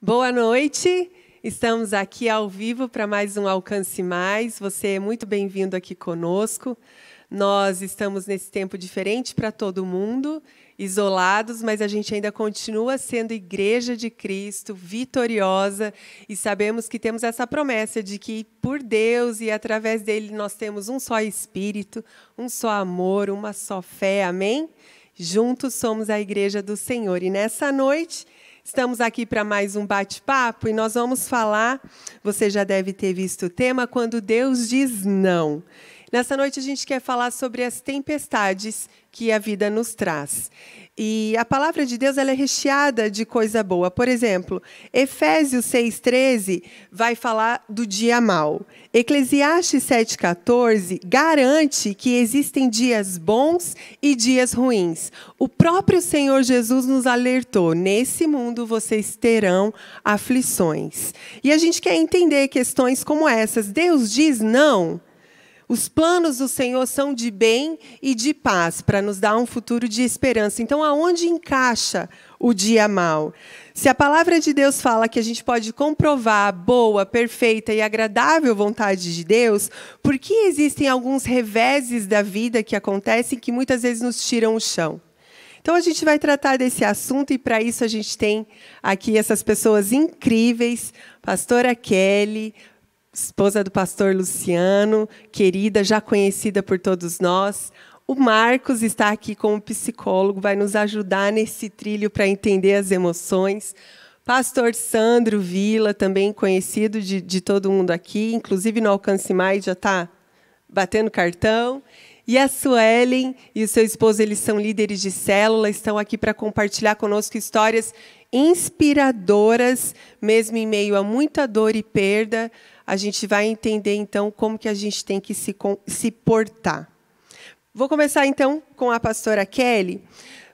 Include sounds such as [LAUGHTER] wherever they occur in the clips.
Boa noite. Estamos aqui ao vivo para mais um Alcance Mais. Você é muito bem-vindo aqui conosco. Nós estamos nesse tempo diferente para todo mundo, isolados, mas a gente ainda continua sendo igreja de Cristo, vitoriosa, e sabemos que temos essa promessa de que por Deus e através dele nós temos um só espírito, um só amor, uma só fé. Amém? Juntos somos a igreja do Senhor. E nessa noite, Estamos aqui para mais um bate-papo e nós vamos falar. Você já deve ter visto o tema quando Deus diz não. Nessa noite a gente quer falar sobre as tempestades que a vida nos traz. E a palavra de Deus ela é recheada de coisa boa. Por exemplo, Efésios 6,13 vai falar do dia mal. Eclesiastes 7,14 garante que existem dias bons e dias ruins. O próprio Senhor Jesus nos alertou: nesse mundo vocês terão aflições. E a gente quer entender questões como essas. Deus diz não. Os planos do Senhor são de bem e de paz, para nos dar um futuro de esperança. Então, aonde encaixa o dia mal? Se a palavra de Deus fala que a gente pode comprovar a boa, perfeita e agradável vontade de Deus, por que existem alguns reveses da vida que acontecem que muitas vezes nos tiram o chão? Então a gente vai tratar desse assunto e para isso a gente tem aqui essas pessoas incríveis, pastora Kelly, esposa do pastor Luciano, querida, já conhecida por todos nós. O Marcos está aqui como psicólogo, vai nos ajudar nesse trilho para entender as emoções. Pastor Sandro Vila, também conhecido de, de todo mundo aqui, inclusive no Alcance Mais já está batendo cartão. E a Suelen e o seu esposo, eles são líderes de célula, estão aqui para compartilhar conosco histórias inspiradoras, mesmo em meio a muita dor e perda, a gente vai entender então como que a gente tem que se, se portar. Vou começar então com a pastora Kelly.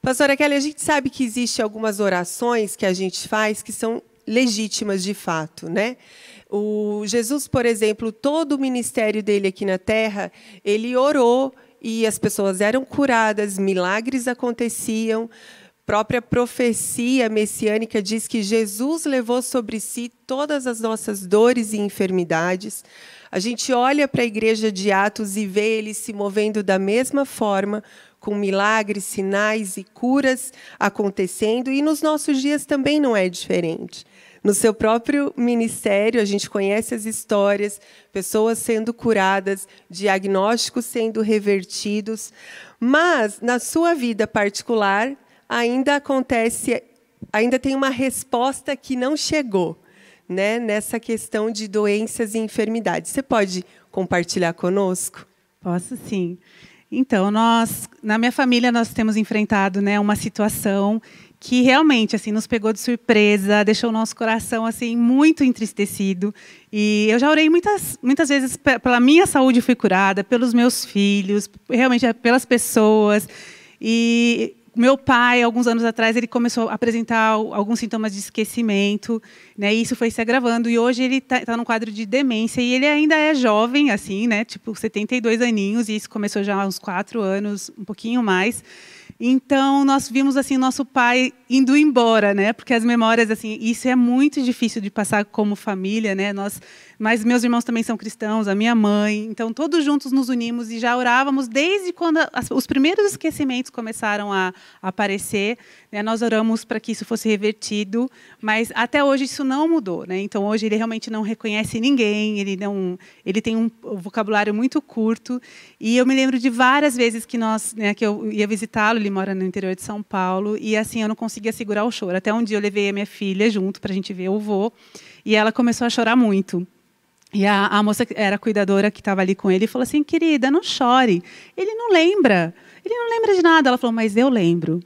Pastora Kelly, a gente sabe que existe algumas orações que a gente faz que são legítimas de fato, né? O Jesus, por exemplo, todo o ministério dele aqui na Terra, ele orou e as pessoas eram curadas, milagres aconteciam, própria profecia messiânica diz que Jesus levou sobre si todas as nossas dores e enfermidades. A gente olha para a igreja de Atos e vê ele se movendo da mesma forma, com milagres, sinais e curas acontecendo, e nos nossos dias também não é diferente. No seu próprio ministério, a gente conhece as histórias, pessoas sendo curadas, diagnósticos sendo revertidos, mas na sua vida particular, ainda acontece, ainda tem uma resposta que não chegou né, nessa questão de doenças e enfermidades. Você pode compartilhar conosco? Posso sim. Então, nós, na minha família, nós temos enfrentado né, uma situação que realmente assim nos pegou de surpresa, deixou o nosso coração assim muito entristecido. E eu já orei muitas muitas vezes pela minha saúde fui curada, pelos meus filhos, realmente pelas pessoas. E meu pai, alguns anos atrás, ele começou a apresentar alguns sintomas de esquecimento. Né? E isso foi se agravando. E hoje ele está tá, tá quadro de demência e ele ainda é jovem, assim, né? Tipo, 72 aninhos, e isso começou já há uns quatro anos, um pouquinho mais. Então nós vimos assim nosso pai indo embora, né? Porque as memórias assim, isso é muito difícil de passar como família, né? Nós, mas meus irmãos também são cristãos, a minha mãe. Então todos juntos nos unimos e já orávamos desde quando as, os primeiros esquecimentos começaram a, a aparecer. Né? Nós oramos para que isso fosse revertido, mas até hoje isso não mudou, né? Então hoje ele realmente não reconhece ninguém, ele não, ele tem um vocabulário muito curto. E eu me lembro de várias vezes que nós, né, que eu ia visitá-lo, ele mora no interior de São Paulo, e assim eu não conseguia segurar o choro. Até um dia eu levei a minha filha junto para a gente ver o vô, e ela começou a chorar muito. E a, a moça era a cuidadora que estava ali com ele e falou assim, querida, não chore. Ele não lembra. Ele não lembra de nada. Ela falou, mas eu lembro.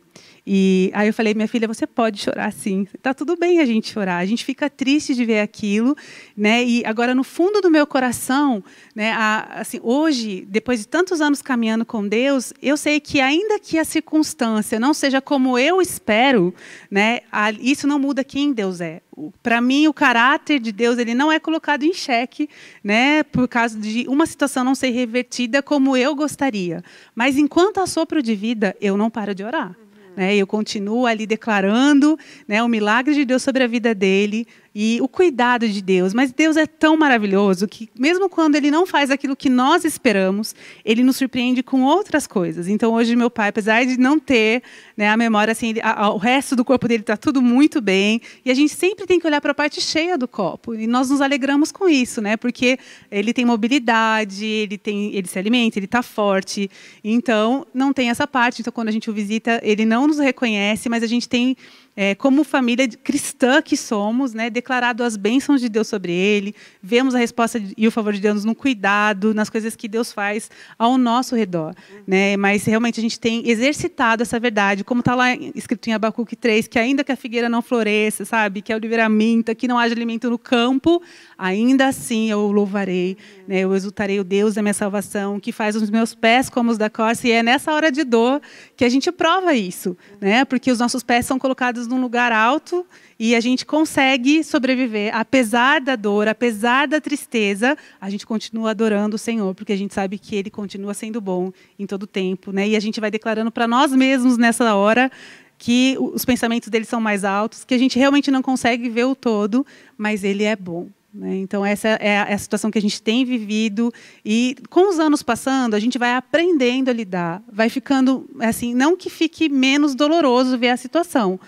E aí eu falei, minha filha, você pode chorar sim. Tá tudo bem a gente chorar. A gente fica triste de ver aquilo, né? E agora no fundo do meu coração, né, a, assim, hoje, depois de tantos anos caminhando com Deus, eu sei que ainda que a circunstância não seja como eu espero, né, a, isso não muda quem Deus é para mim o caráter de Deus ele não é colocado em xeque, né, por causa de uma situação não ser revertida como eu gostaria. Mas enquanto há sopro de vida, eu não paro de orar. Né? Eu continuo ali declarando né, o milagre de Deus sobre a vida dele, e o cuidado de Deus. Mas Deus é tão maravilhoso que, mesmo quando Ele não faz aquilo que nós esperamos, Ele nos surpreende com outras coisas. Então, hoje, meu pai, apesar de não ter né, a memória, assim, ele, a, a, o resto do corpo dele está tudo muito bem. E a gente sempre tem que olhar para a parte cheia do copo. E nós nos alegramos com isso, né? Porque ele tem mobilidade, ele, tem, ele se alimenta, ele está forte. Então, não tem essa parte. Então, quando a gente o visita, ele não nos reconhece, mas a gente tem é, como família cristã que somos, né, declarado as bênçãos de Deus sobre ele, vemos a resposta e o favor de Deus no cuidado, nas coisas que Deus faz ao nosso redor. Né? Mas realmente a gente tem exercitado essa verdade, como está lá escrito em Abacuque 3, que ainda que a figueira não floresça, sabe, que a é oliveira minta, que não haja alimento no campo, ainda assim eu louvarei, né, eu exultarei o Deus da é minha salvação, que faz os meus pés como os da corça, e é nessa hora de dor que a gente prova isso, né, porque os nossos pés são colocados num lugar alto e a gente consegue sobreviver. Apesar da dor, apesar da tristeza, a gente continua adorando o Senhor, porque a gente sabe que Ele continua sendo bom em todo tempo. Né? E a gente vai declarando para nós mesmos nessa hora que os pensamentos dele são mais altos, que a gente realmente não consegue ver o todo, mas ele é bom. Né? Então, essa é, é a situação que a gente tem vivido. E com os anos passando, a gente vai aprendendo a lidar. Vai ficando, assim, não que fique menos doloroso ver a situação,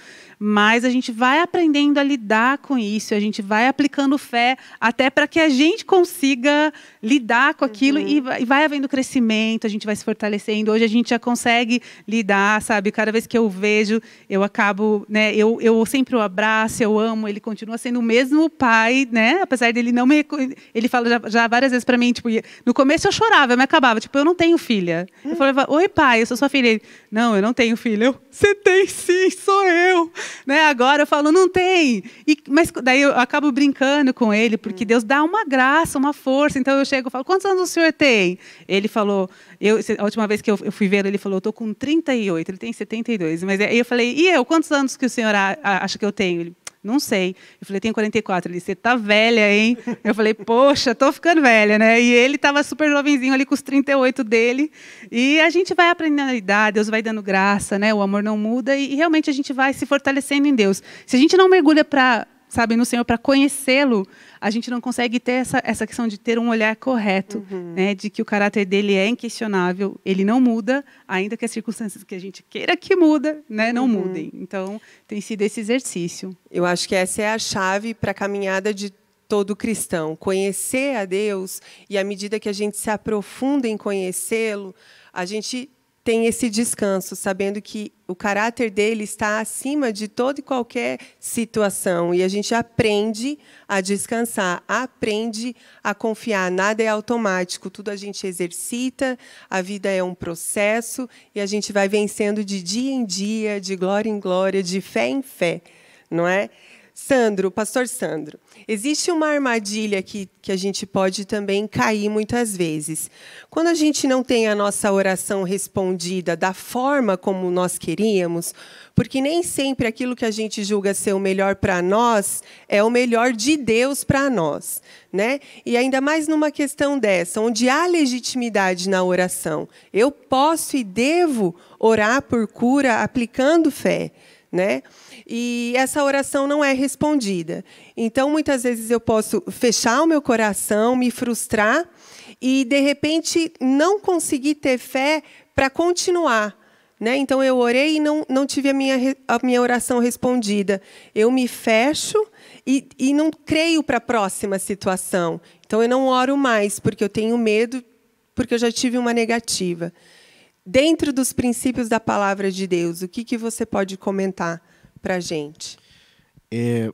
mas a gente vai aprendendo a lidar com isso, a gente vai aplicando fé até para que a gente consiga lidar com aquilo uhum. e vai havendo crescimento, a gente vai se fortalecendo. Hoje a gente já consegue lidar, sabe? Cada vez que eu vejo, eu acabo, né? Eu, eu sempre o abraço, eu amo, ele continua sendo o mesmo pai, né? Apesar dele não me. Ele fala já, já várias vezes para mim, tipo, no começo eu chorava, eu me acabava, tipo, eu não tenho filha. Eu hum. falava, oi pai, eu sou sua filha. Ele, não, eu não tenho filha. Eu, você tem sim, sou eu né? Agora eu falo, não tem. E, mas daí eu acabo brincando com ele, porque hum. Deus dá uma graça, uma força. Então eu chego e falo, quantos anos o senhor tem? Ele falou, eu, a última vez que eu, eu fui ver ele, falou, eu estou com 38, ele tem 72. Mas aí é, eu falei, e eu, quantos anos que o senhor acha que eu tenho? Ele, não sei. Eu falei, tem 44. Ele disse, você tá velha, hein? Eu falei, poxa, tô ficando velha, né? E ele estava super jovenzinho ali com os 38 dele. E a gente vai aprendendo a lidar, Deus vai dando graça, né? O amor não muda e, e realmente a gente vai se fortalecendo em Deus. Se a gente não mergulha para, sabe, no Senhor para conhecê-lo, a gente não consegue ter essa, essa questão de ter um olhar correto, uhum. né, de que o caráter dele é inquestionável, ele não muda, ainda que as circunstâncias que a gente queira que muda, né, não uhum. mudem. Então, tem sido esse exercício. Eu acho que essa é a chave para a caminhada de todo cristão, conhecer a Deus e à medida que a gente se aprofunda em conhecê-lo, a gente tem esse descanso, sabendo que o caráter dele está acima de toda e qualquer situação. E a gente aprende a descansar, aprende a confiar. Nada é automático, tudo a gente exercita, a vida é um processo e a gente vai vencendo de dia em dia, de glória em glória, de fé em fé, não é? Sandro, pastor Sandro, existe uma armadilha que, que a gente pode também cair muitas vezes. Quando a gente não tem a nossa oração respondida da forma como nós queríamos, porque nem sempre aquilo que a gente julga ser o melhor para nós é o melhor de Deus para nós. Né? E ainda mais numa questão dessa, onde há legitimidade na oração. Eu posso e devo orar por cura aplicando fé. Né? e essa oração não é respondida. Então, muitas vezes eu posso fechar o meu coração, me frustrar e, de repente, não conseguir ter fé para continuar. Né? Então, eu orei e não, não tive a minha, a minha oração respondida. Eu me fecho e, e não creio para a próxima situação. Então, eu não oro mais, porque eu tenho medo, porque eu já tive uma negativa. Dentro dos princípios da palavra de Deus, o que, que você pode comentar para a gente? É,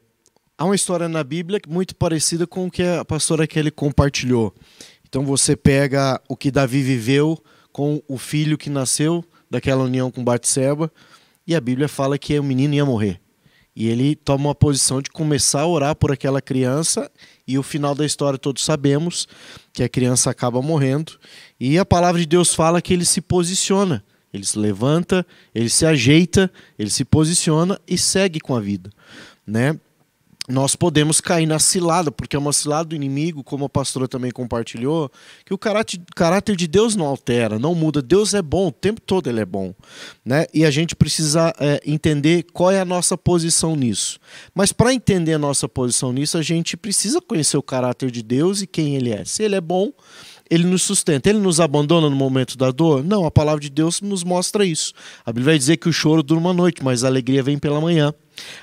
há uma história na Bíblia muito parecida com o que a pastora Kelly compartilhou. Então você pega o que Davi viveu com o filho que nasceu daquela união com Batseba, e a Bíblia fala que o menino ia morrer. E ele toma uma posição de começar a orar por aquela criança, e o final da história todos sabemos que a criança acaba morrendo, e a palavra de Deus fala que ele se posiciona ele se levanta, ele se ajeita, ele se posiciona e segue com a vida, né? Nós podemos cair na cilada, porque é uma cilada do inimigo, como a pastora também compartilhou, que o caráter, de Deus não altera, não muda. Deus é bom, o tempo todo ele é bom. Né? E a gente precisa é, entender qual é a nossa posição nisso. Mas para entender a nossa posição nisso, a gente precisa conhecer o caráter de Deus e quem ele é. Se ele é bom, ele nos sustenta. Ele nos abandona no momento da dor? Não, a palavra de Deus nos mostra isso. A Bíblia vai dizer que o choro dura uma noite, mas a alegria vem pela manhã.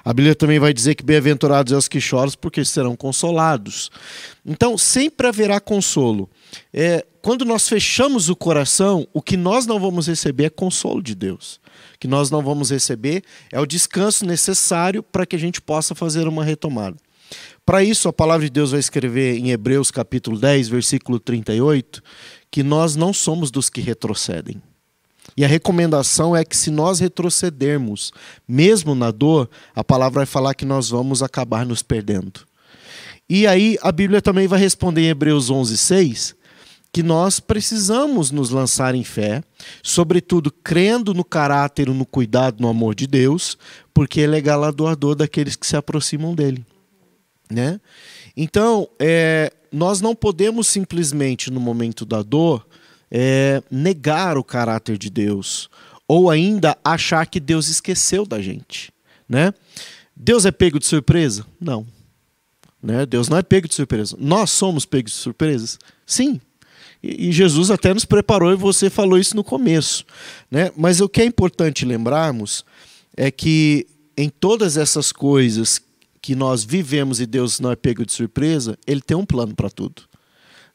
A Bíblia também vai dizer que bem-aventurados são é os que choram, porque serão consolados. Então, sempre haverá consolo. É, quando nós fechamos o coração, o que nós não vamos receber é consolo de Deus. O que nós não vamos receber é o descanso necessário para que a gente possa fazer uma retomada. Para isso, a palavra de Deus vai escrever em Hebreus capítulo 10, versículo 38, que nós não somos dos que retrocedem. E a recomendação é que se nós retrocedermos, mesmo na dor, a palavra vai falar que nós vamos acabar nos perdendo. E aí a Bíblia também vai responder em Hebreus 6, que nós precisamos nos lançar em fé, sobretudo crendo no caráter, no cuidado, no amor de Deus, porque ele é galardoador daqueles que se aproximam dele. Né? Então, é, nós não podemos simplesmente, no momento da dor, é, negar o caráter de Deus ou ainda achar que Deus esqueceu da gente. Né? Deus é pego de surpresa? Não. Né? Deus não é pego de surpresa. Nós somos pegos de surpresas? Sim. E, Jesus até nos preparou e você falou isso no começo. Né? Mas o que é importante lembrarmos é que em todas essas coisas que nós vivemos e Deus não é pego de surpresa, ele tem um plano para tudo.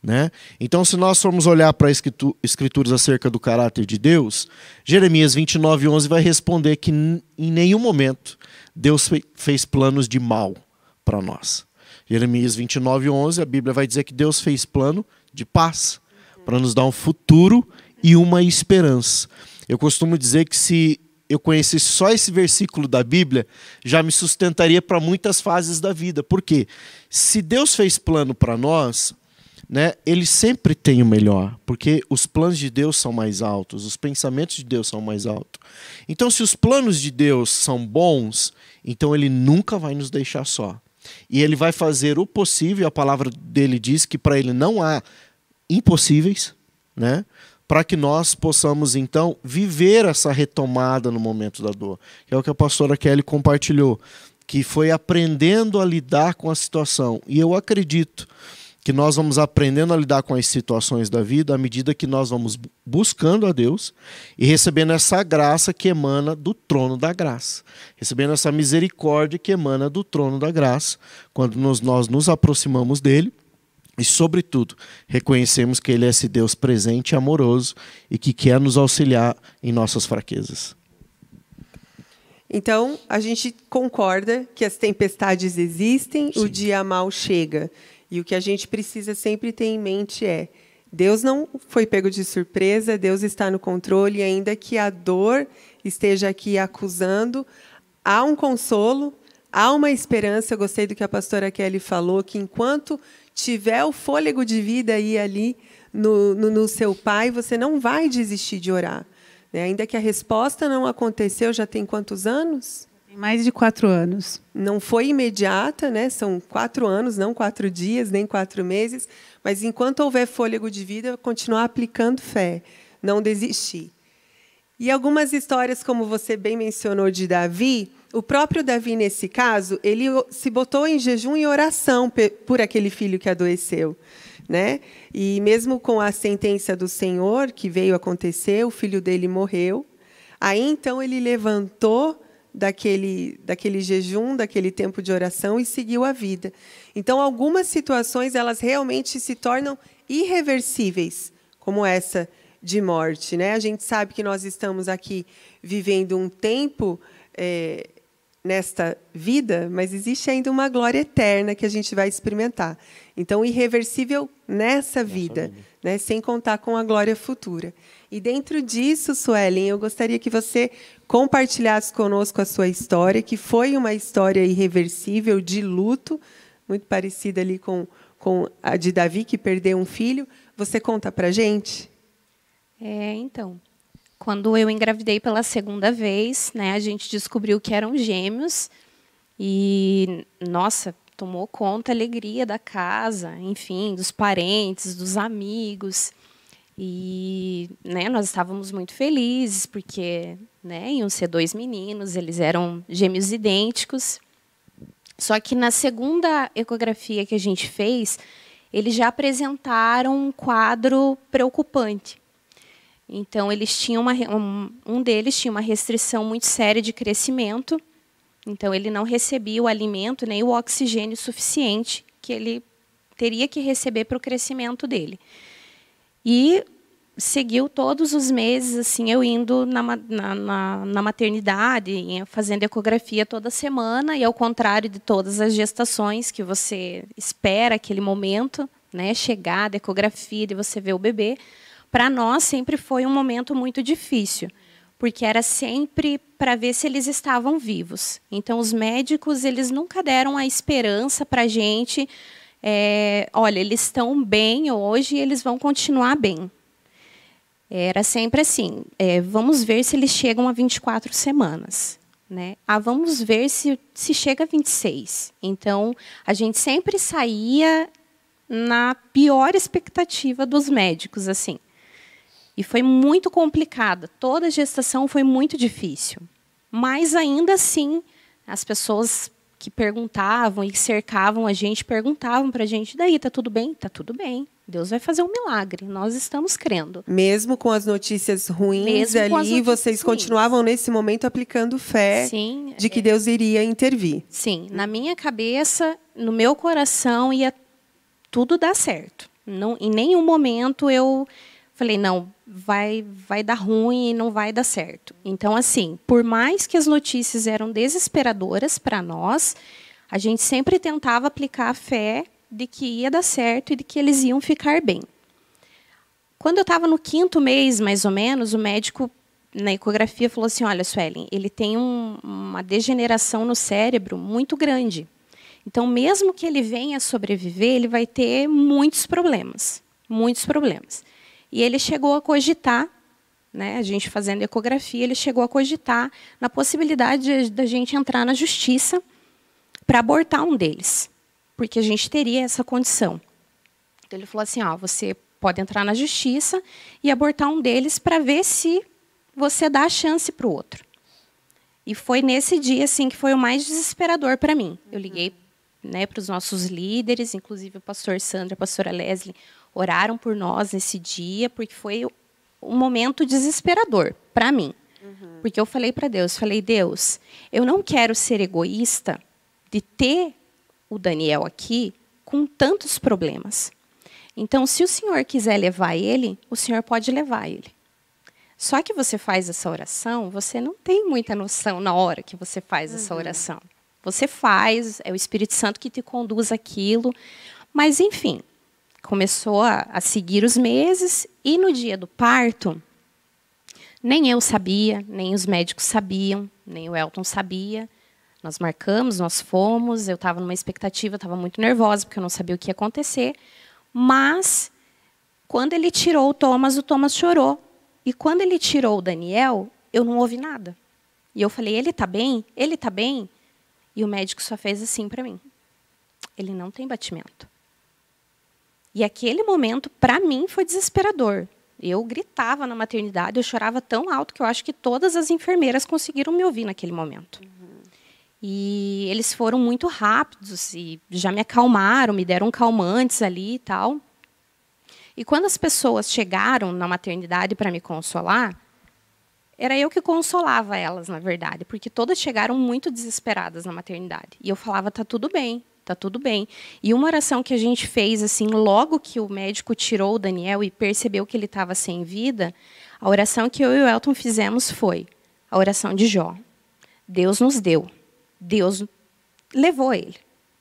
Né? Então, se nós formos olhar para as escrituras acerca do caráter de Deus, Jeremias 29, 11 vai responder que em nenhum momento Deus fez planos de mal para nós. Jeremias 29, 11, a Bíblia vai dizer que Deus fez plano de paz para nos dar um futuro e uma esperança. Eu costumo dizer que se eu conhecesse só esse versículo da Bíblia, já me sustentaria para muitas fases da vida. Por quê? Se Deus fez plano para nós, né, ele sempre tem o melhor, porque os planos de Deus são mais altos, os pensamentos de Deus são mais altos. Então, se os planos de Deus são bons, então ele nunca vai nos deixar só. E ele vai fazer o possível, a palavra dele diz que para ele não há impossíveis, né? para que nós possamos então viver essa retomada no momento da dor. É o que a pastora Kelly compartilhou, que foi aprendendo a lidar com a situação. E eu acredito que nós vamos aprendendo a lidar com as situações da vida à medida que nós vamos buscando a Deus e recebendo essa graça que emana do trono da graça, recebendo essa misericórdia que emana do trono da graça, quando nós, nós nos aproximamos dele e, sobretudo, reconhecemos que Ele é esse Deus presente e amoroso e que quer nos auxiliar em nossas fraquezas. Então, a gente concorda que as tempestades existem, Sim. o dia mal chega. E o que a gente precisa sempre ter em mente é: Deus não foi pego de surpresa, Deus está no controle, ainda que a dor esteja aqui acusando, há um consolo, há uma esperança. Eu gostei do que a pastora Kelly falou, que enquanto tiver o fôlego de vida aí ali no, no, no seu pai, você não vai desistir de orar. Né? Ainda que a resposta não aconteceu, já tem quantos anos? Tem mais de quatro anos. Não foi imediata, né? São quatro anos, não quatro dias, nem quatro meses. Mas enquanto houver fôlego de vida, continuar aplicando fé, não desistir. E algumas histórias, como você bem mencionou de Davi, o próprio Davi, nesse caso, ele se botou em jejum e oração por aquele filho que adoeceu. Né? E mesmo com a sentença do Senhor que veio acontecer, o filho dele morreu. Aí então ele levantou daquele, daquele jejum, daquele tempo de oração e seguiu a vida. Então algumas situações elas realmente se tornam irreversíveis, como essa de morte, né? A gente sabe que nós estamos aqui vivendo um tempo é, nesta vida, mas existe ainda uma glória eterna que a gente vai experimentar. Então, irreversível nessa vida, né, sem contar com a glória futura. E dentro disso, Suelen, eu gostaria que você compartilhasse conosco a sua história, que foi uma história irreversível de luto, muito parecida ali com, com a de Davi, que perdeu um filho. Você conta para gente? É, então, quando eu engravidei pela segunda vez, né, a gente descobriu que eram gêmeos e nossa, tomou conta a alegria da casa, enfim, dos parentes, dos amigos. E né, nós estávamos muito felizes porque né, iam ser dois meninos, eles eram gêmeos idênticos. Só que na segunda ecografia que a gente fez, eles já apresentaram um quadro preocupante. Então, eles tinham uma, um, deles tinha uma restrição muito séria de crescimento. Então, ele não recebia o alimento nem o oxigênio suficiente que ele teria que receber para o crescimento dele. E seguiu todos os meses, assim, eu indo na, na, na, na maternidade, fazendo ecografia toda semana, e ao contrário de todas as gestações que você espera aquele momento, né, chegar, ecografia, de você ver o bebê, para nós sempre foi um momento muito difícil, porque era sempre para ver se eles estavam vivos. Então os médicos eles nunca deram a esperança para a gente, é, olha eles estão bem hoje e eles vão continuar bem. Era sempre assim, é, vamos ver se eles chegam a 24 semanas. Né? Ah, vamos ver se, se chega a 26. Então, a gente sempre saía na pior expectativa dos médicos, assim. E foi muito complicada. Toda a gestação foi muito difícil. Mas ainda assim, as pessoas que perguntavam e cercavam a gente perguntavam para a gente: daí, tá tudo bem? Tá tudo bem. Deus vai fazer um milagre, nós estamos crendo. Mesmo com as notícias ruins Mesmo ali, notícias vocês ruins. continuavam nesse momento aplicando fé Sim, de que é... Deus iria intervir. Sim, na minha cabeça, no meu coração ia tudo dar certo. Não, em nenhum momento eu falei, não, vai, vai dar ruim e não vai dar certo. Então, assim, por mais que as notícias eram desesperadoras para nós, a gente sempre tentava aplicar a fé de que ia dar certo e de que eles iam ficar bem. Quando eu estava no quinto mês, mais ou menos, o médico na ecografia falou assim: Olha, Suelen, ele tem um, uma degeneração no cérebro muito grande. Então, mesmo que ele venha sobreviver, ele vai ter muitos problemas. Muitos problemas. E ele chegou a cogitar, né, a gente fazendo ecografia, ele chegou a cogitar na possibilidade da gente entrar na justiça para abortar um deles, porque a gente teria essa condição. Então ele falou assim: ó, você pode entrar na justiça e abortar um deles para ver se você dá a chance para o outro. E foi nesse dia assim que foi o mais desesperador para mim. Eu uhum. liguei né, para os nossos líderes, inclusive o pastor Sandra, a pastora Leslie, oraram por nós nesse dia, porque foi um momento desesperador para mim. Uhum. Porque eu falei para Deus, falei, Deus, eu não quero ser egoísta de ter o Daniel aqui com tantos problemas. Então, se o Senhor quiser levar ele, o Senhor pode levar ele. Só que você faz essa oração, você não tem muita noção na hora que você faz uhum. essa oração. Você faz, é o Espírito Santo que te conduz aquilo, mas enfim, começou a, a seguir os meses e no dia do parto, nem eu sabia, nem os médicos sabiam, nem o Elton sabia. Nós marcamos, nós fomos, eu estava numa expectativa, estava muito nervosa, porque eu não sabia o que ia acontecer. Mas, quando ele tirou o Thomas, o Thomas chorou. E quando ele tirou o Daniel, eu não ouvi nada. E eu falei, ele está bem? Ele está bem? E o médico só fez assim para mim. Ele não tem batimento. E aquele momento, para mim, foi desesperador. Eu gritava na maternidade, eu chorava tão alto que eu acho que todas as enfermeiras conseguiram me ouvir naquele momento. Uhum. E eles foram muito rápidos e já me acalmaram, me deram calmantes ali e tal. E quando as pessoas chegaram na maternidade para me consolar, era eu que consolava elas, na verdade, porque todas chegaram muito desesperadas na maternidade. E eu falava: tá tudo bem, tá tudo bem. E uma oração que a gente fez assim, logo que o médico tirou o Daniel e percebeu que ele estava sem vida, a oração que eu e o Elton fizemos foi a oração de Jó. Deus nos deu. Deus levou ele.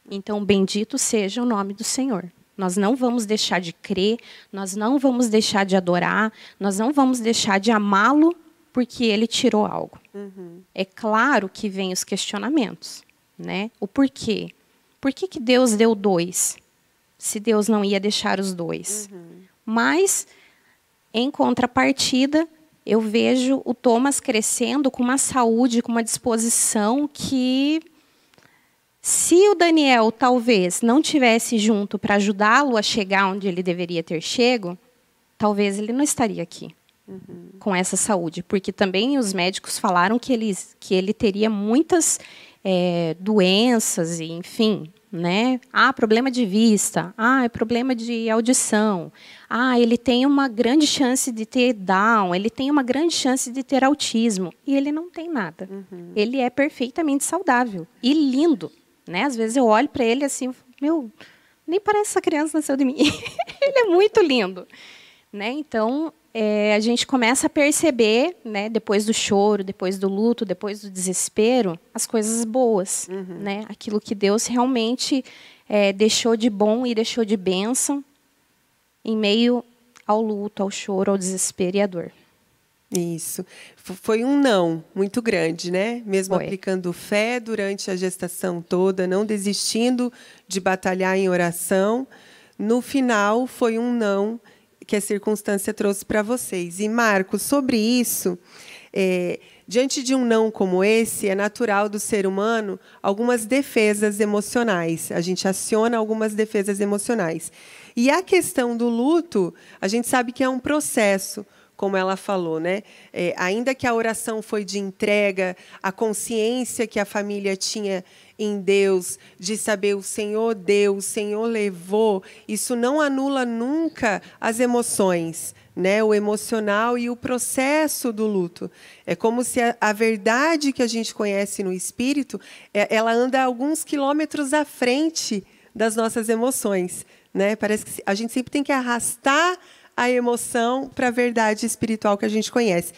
Então bendito seja o nome do Senhor. Nós não vamos deixar de crer, nós não vamos deixar de adorar, nós não vamos deixar de amá-lo porque ele tirou algo. Uhum. É claro que vem os questionamentos, né? O porquê, por que, que Deus deu dois? Se Deus não ia deixar os dois. Uhum. Mas, em contrapartida, eu vejo o Thomas crescendo com uma saúde, com uma disposição que. Se o Daniel talvez não tivesse junto para ajudá-lo a chegar onde ele deveria ter chego, talvez ele não estaria aqui uhum. com essa saúde, porque também os médicos falaram que ele, que ele teria muitas é, doenças, e, enfim, né? Ah, problema de vista. Ah, é problema de audição. Ah, ele tem uma grande chance de ter Down. Ele tem uma grande chance de ter autismo. E ele não tem nada. Uhum. Ele é perfeitamente saudável e lindo, né? Às vezes eu olho para ele assim, meu, nem parece essa criança nasceu de mim. [LAUGHS] ele é muito lindo, né? Então é, a gente começa a perceber, né, depois do choro, depois do luto, depois do desespero, as coisas boas, uhum. né, aquilo que Deus realmente é, deixou de bom e deixou de bênção em meio ao luto, ao choro, ao desespero e à dor. Isso. Foi um não muito grande, né? Mesmo Foi. aplicando fé durante a gestação toda, não desistindo de batalhar em oração. No final, foi um não que a circunstância trouxe para vocês. E, Marcos, sobre isso, é, diante de um não como esse, é natural do ser humano algumas defesas emocionais. A gente aciona algumas defesas emocionais. E a questão do luto, a gente sabe que é um processo como ela falou, né? É, ainda que a oração foi de entrega, a consciência que a família tinha em Deus, de saber o Senhor deu, o Senhor levou, isso não anula nunca as emoções, né? O emocional e o processo do luto. É como se a, a verdade que a gente conhece no espírito, é, ela anda alguns quilômetros à frente das nossas emoções, né? Parece que a gente sempre tem que arrastar a emoção para a verdade espiritual que a gente conhece.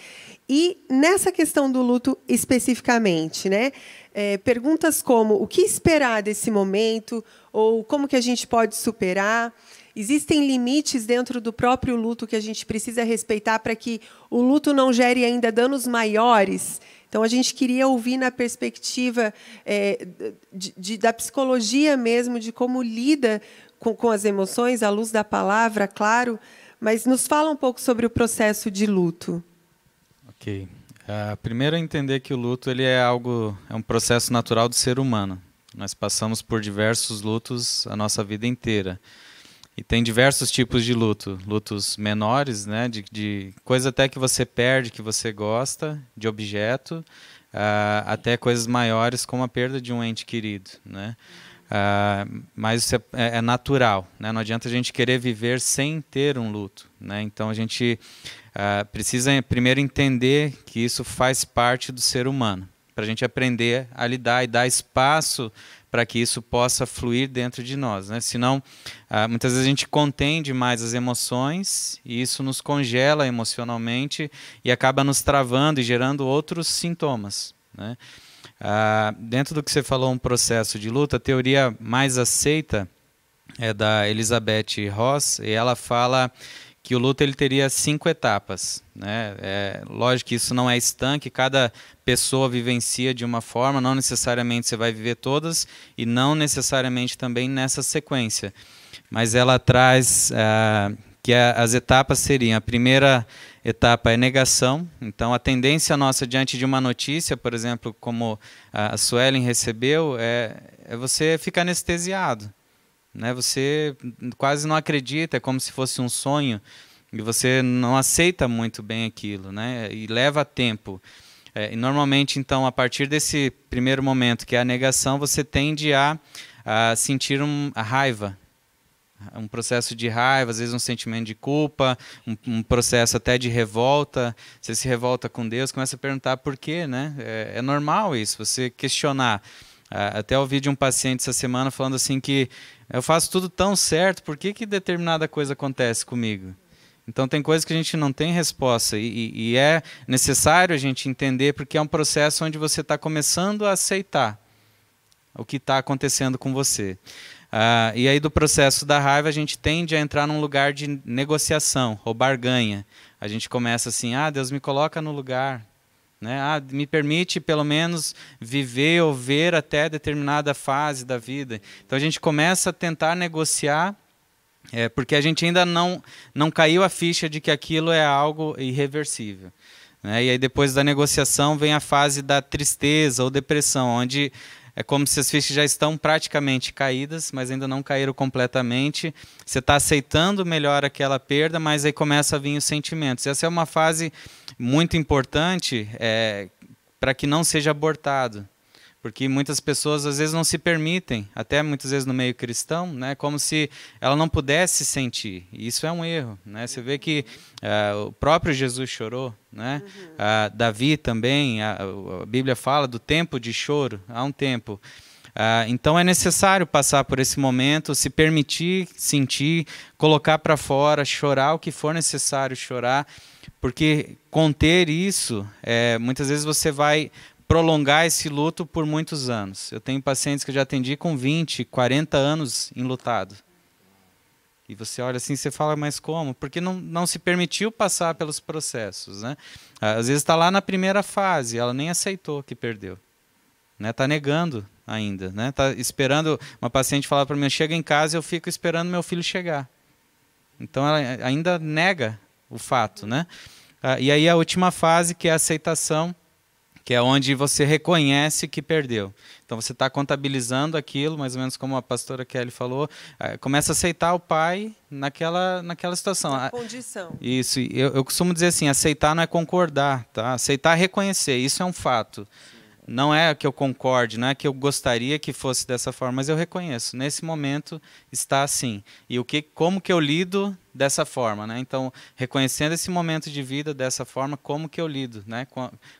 E nessa questão do luto especificamente, né? É, perguntas como o que esperar desse momento ou como que a gente pode superar. Existem limites dentro do próprio luto que a gente precisa respeitar para que o luto não gere ainda danos maiores. Então, a gente queria ouvir na perspectiva é, de, de, da psicologia mesmo, de como lida com, com as emoções, à luz da palavra, claro, mas nos fala um pouco sobre o processo de luto. Ok. Uh, primeiro entender que o luto ele é algo é um processo natural do ser humano. Nós passamos por diversos lutos a nossa vida inteira. E tem diversos tipos de luto, lutos menores, né, de, de coisa até que você perde, que você gosta, de objeto, uh, até coisas maiores como a perda de um ente querido, né. Uh, mas isso é, é, natural, né? não adianta a gente querer viver sem ter um luto. Né? Então a gente Uh, precisa primeiro entender que isso faz parte do ser humano, para a gente aprender a lidar e dar espaço para que isso possa fluir dentro de nós. Né? Senão, uh, muitas vezes a gente contém demais as emoções e isso nos congela emocionalmente e acaba nos travando e gerando outros sintomas. Né? Uh, dentro do que você falou, um processo de luta, a teoria mais aceita é da Elizabeth Ross e ela fala que o luto ele teria cinco etapas. Né? É, lógico que isso não é estanque, cada pessoa vivencia de uma forma, não necessariamente você vai viver todas e não necessariamente também nessa sequência. Mas ela traz ah, que a, é, as etapas seriam: a primeira etapa é negação, então a tendência nossa diante de uma notícia, por exemplo, como a Suelen recebeu, é, é você ficar anestesiado né? Você quase não acredita, é como se fosse um sonho e você não aceita muito bem aquilo, né? E leva tempo. É, e normalmente, então, a partir desse primeiro momento, que é a negação, você tende a, a sentir um, a raiva, um processo de raiva, às vezes um sentimento de culpa, um, um, processo até de revolta. Você se revolta com Deus, começa a perguntar por quê, né? É, é normal isso, você questionar. Ah, até ouvi de um paciente essa semana falando assim que eu faço tudo tão certo, por que, que determinada coisa acontece comigo? Então tem coisas que a gente não tem resposta e, e é necessário a gente entender porque é um processo onde você está começando a aceitar o que está acontecendo com você. Uh, e aí do processo da raiva a gente tende a entrar num lugar de negociação ou barganha. A gente começa assim, ah, Deus me coloca no lugar, né? Ah, me permite pelo menos viver ou ver até determinada fase da vida. Então a gente começa a tentar negociar, é, porque a gente ainda não, não caiu a ficha de que aquilo é algo irreversível. Né? E aí depois da negociação vem a fase da tristeza ou depressão, onde é como se as fichas já estão praticamente caídas, mas ainda não caíram completamente. Você está aceitando melhor aquela perda, mas aí começa a vir os sentimentos. Essa é uma fase muito importante é, para que não seja abortado porque muitas pessoas às vezes não se permitem, até muitas vezes no meio cristão, né, como se ela não pudesse sentir. E isso é um erro, né? Você vê que uh, o próprio Jesus chorou, né? Uh, Davi também, a, a, Bíblia fala do tempo de choro, há um tempo. Uh, então é necessário passar por esse momento, se permitir sentir, colocar para fora, chorar o que for necessário chorar, porque conter isso, é, muitas vezes você vai prolongar esse luto por muitos anos. Eu tenho pacientes que eu já atendi com 20, 40 anos enlutado. E você olha assim, você fala, mas como? Porque não, não se permitiu passar pelos processos, né? Ah, às vezes está lá na primeira fase, ela nem aceitou que perdeu. Né? Tá negando ainda, né? Tá esperando uma paciente falar para mim, chega em casa, eu fico esperando meu filho chegar. Então ela ainda nega o fato, né? Ah, e aí a última fase, que é a aceitação, que é onde você reconhece que perdeu. Então você está contabilizando aquilo, mais ou menos como a pastora Kelly falou, é, começa a aceitar o pai naquela, naquela situação. Na condição. Isso, eu, eu costumo dizer assim, aceitar não é concordar, tá? aceitar é reconhecer, isso é um fato. Não é que eu concorde, não é que eu gostaria que fosse dessa forma, mas eu reconheço. Nesse momento está assim. E o que, como que eu lido dessa forma, né? Então, reconhecendo esse momento de vida dessa forma, como que eu lido, né?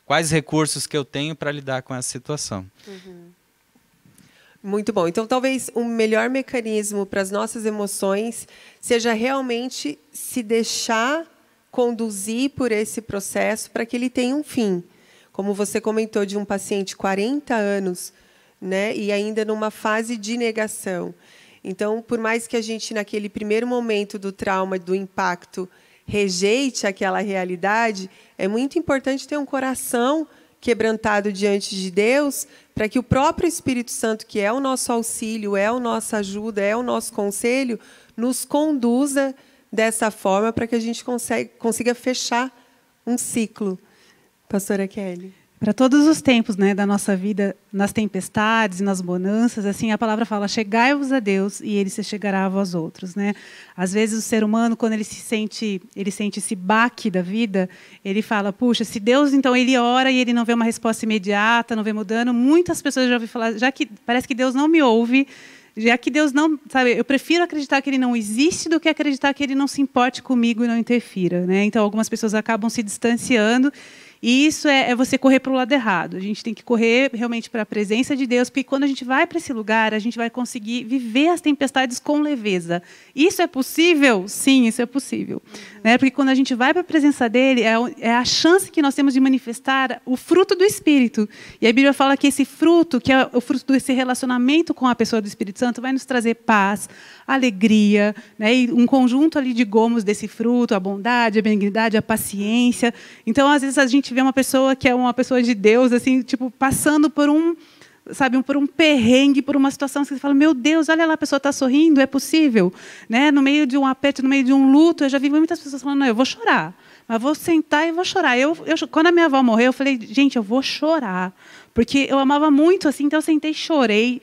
Quais recursos que eu tenho para lidar com essa situação? Uhum. Muito bom. Então, talvez o melhor mecanismo para as nossas emoções seja realmente se deixar conduzir por esse processo para que ele tenha um fim. Como você comentou de um paciente 40 anos, né, e ainda numa fase de negação. Então, por mais que a gente, naquele primeiro momento do trauma, do impacto, rejeite aquela realidade, é muito importante ter um coração quebrantado diante de Deus, para que o próprio Espírito Santo, que é o nosso auxílio, é a nossa ajuda, é o nosso conselho, nos conduza dessa forma para que a gente consiga fechar um ciclo. Pastora Kelly para todos os tempos né, da nossa vida, nas tempestades, nas bonanças, assim a palavra fala: chegai-vos a Deus e Ele se chegará a vós outros. Né? Às vezes o ser humano, quando ele se sente, ele sente esse baque da vida, ele fala: puxa, se Deus então ele ora e ele não vê uma resposta imediata, não vê mudando, muitas pessoas já ouviram falar, já que parece que Deus não me ouve, já que Deus não, sabe, eu prefiro acreditar que ele não existe do que acreditar que ele não se importe comigo e não interfira, né? Então algumas pessoas acabam se distanciando e isso é, é você correr para o lado errado. A gente tem que correr realmente para a presença de Deus, porque quando a gente vai para esse lugar, a gente vai conseguir viver as tempestades com leveza. Isso é possível? Sim, isso é possível. Uhum. Né? Porque quando a gente vai para a presença dele, é, é a chance que nós temos de manifestar o fruto do Espírito. E a Bíblia fala que esse fruto, que é o fruto desse relacionamento com a pessoa do Espírito Santo, vai nos trazer paz, alegria, né? e um conjunto ali de gomos desse fruto, a bondade, a benignidade, a paciência. Então, às vezes a gente vê uma pessoa que é uma pessoa de Deus, assim, tipo passando por um sabe, por um perrengue, por uma situação que você fala, meu Deus, olha lá, a pessoa está sorrindo, é possível, né? No meio de um aperto, no meio de um luto, eu já vi muitas pessoas falando, não, eu vou chorar, mas vou sentar e vou chorar. Eu, eu, quando a minha avó morreu, eu falei, gente, eu vou chorar, porque eu amava muito, assim, então eu sentei, chorei,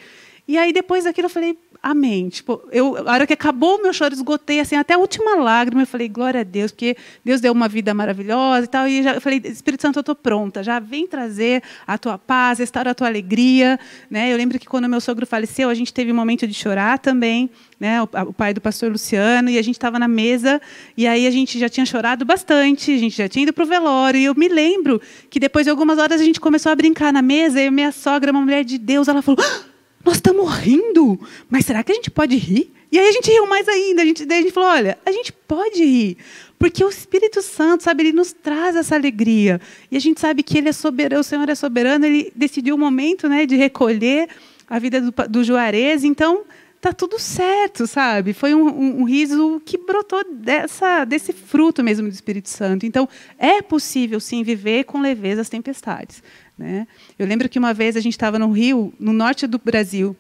e aí depois daquilo eu falei, amém. Tipo, eu, a hora que acabou o meu choro, esgotei assim, até a última lágrima. Eu falei, glória a Deus, porque Deus deu uma vida maravilhosa e tal. E já, eu falei, Espírito Santo, eu estou pronta. Já vem trazer a tua paz, restaura a tua alegria. Né? Eu lembro que quando meu sogro faleceu, a gente teve um momento de chorar também. Né, o, o pai do pastor Luciano, e a gente estava na mesa, e aí a gente já tinha chorado bastante, a gente já tinha ido para o velório, e eu me lembro que depois de algumas horas a gente começou a brincar na mesa, e minha sogra, uma mulher de Deus, ela falou: ah! nós estamos rindo, mas será que a gente pode rir? E aí a gente riu mais ainda, a gente, daí a gente falou, olha, a gente pode rir, porque o Espírito Santo, sabe, ele nos traz essa alegria. E a gente sabe que ele é soberano, o Senhor é soberano, ele decidiu o momento, né, de recolher a vida do, do Juarez, então tá tudo certo, sabe? Foi um, um, um, riso que brotou dessa, desse fruto mesmo do Espírito Santo. Então, é possível, sim, viver com leveza as tempestades. Né? Eu lembro que uma vez a gente estava no Rio, no norte do Brasil,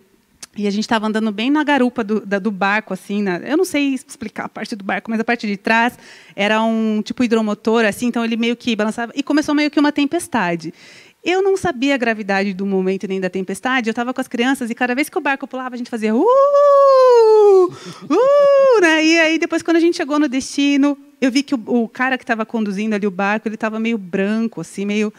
e a gente estava andando bem na garupa do, da, do barco, assim, na, eu não sei explicar a parte do barco, mas a parte de trás era um tipo hidromotor, assim, então ele meio que balançava e começou meio que uma tempestade. Eu não sabia a gravidade do momento nem da tempestade, eu estava com as crianças e cada vez que o barco pulava a gente fazia uh, uh, uh" [LAUGHS] né? E aí depois quando a gente chegou no destino, eu vi que o, o cara que estava conduzindo ali o barco, ele estava meio branco, assim, meio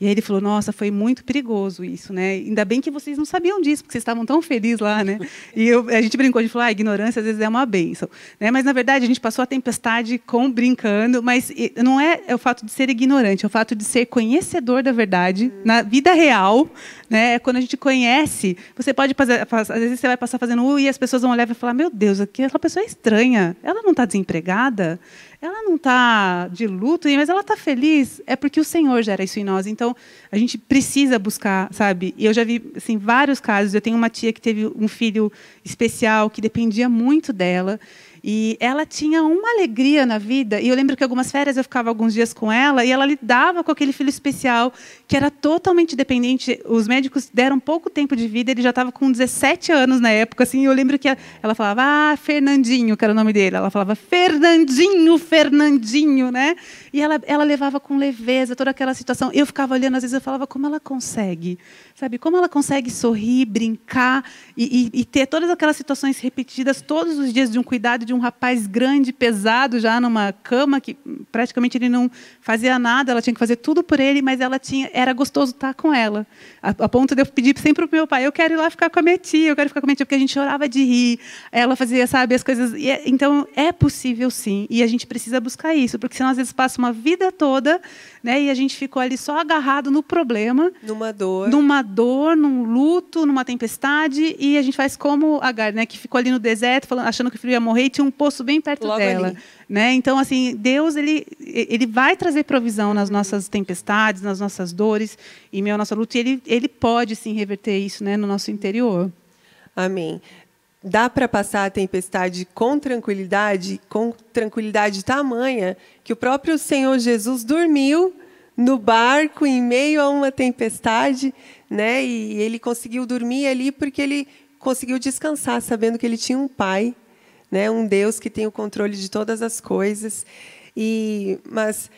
e aí ele falou: Nossa, foi muito perigoso isso, né? Ainda bem que vocês não sabiam disso, porque vocês estavam tão felizes lá, né? [LAUGHS] E eu, a gente brincou de falar: ah, a ignorância às vezes é uma bênção, né? Mas na verdade a gente passou a tempestade com brincando, mas não é, é o fato de ser ignorante, é o fato de ser conhecedor da verdade hum. na vida real, né? É quando a gente conhece, você pode fazer, às vezes você vai passar fazendo e as pessoas vão olhar e falar: Meu Deus, aquela pessoa é estranha, ela não está desempregada ela não está de luto, mas ela está feliz, é porque o Senhor gera isso em nós. Então, a gente precisa buscar, sabe? E eu já vi assim, vários casos. Eu tenho uma tia que teve um filho especial que dependia muito dela. E ela tinha uma alegria na vida. E eu lembro que algumas férias eu ficava alguns dias com ela e ela lidava com aquele filho especial que era totalmente dependente. Os médicos deram pouco tempo de vida, ele já estava com 17 anos na época. Assim, eu lembro que ela falava, ah, Fernandinho, que era o nome dele. Ela falava, Fernandinho, Fernandinho, né? E ela, ela levava com leveza toda aquela situação. Eu ficava olhando, às vezes eu falava, como ela consegue? Sabe, como ela consegue sorrir, brincar e, e, e ter todas aquelas situações repetidas todos os dias de um cuidado de um rapaz grande, pesado, já numa cama que praticamente ele não fazia nada, ela tinha que fazer tudo por ele, mas ela tinha, era gostoso estar tá com ela. A, a ponto de eu pedir sempre para o meu pai, eu quero ir lá ficar com a minha tia, eu quero ficar com a minha tia, porque a gente chorava de rir, ela fazia, sabe, as coisas. E, é, então é possível sim, e a gente precisa buscar isso, porque senão às vezes passa uma vida toda, né, e a gente ficou ali só agarrado no problema, numa dor, numa dor, num luto, numa tempestade, e a gente faz como a Gar, né, que ficou ali no deserto, falando, achando que o filho ia morrer, e tinha um poço bem perto Logo dela. Ali. Né? Então, assim, Deus ele, ele vai trazer provisão nas nossas tempestades, nas nossas dores, e meu nossa luta. E ele, ele pode, sim, reverter isso né, no nosso interior. Amém dá para passar a tempestade com tranquilidade, com tranquilidade tamanha, que o próprio Senhor Jesus dormiu no barco em meio a uma tempestade, né? E ele conseguiu dormir ali porque ele conseguiu descansar, sabendo que ele tinha um pai né? Um Deus que tem o controle de todas as coisas. E mas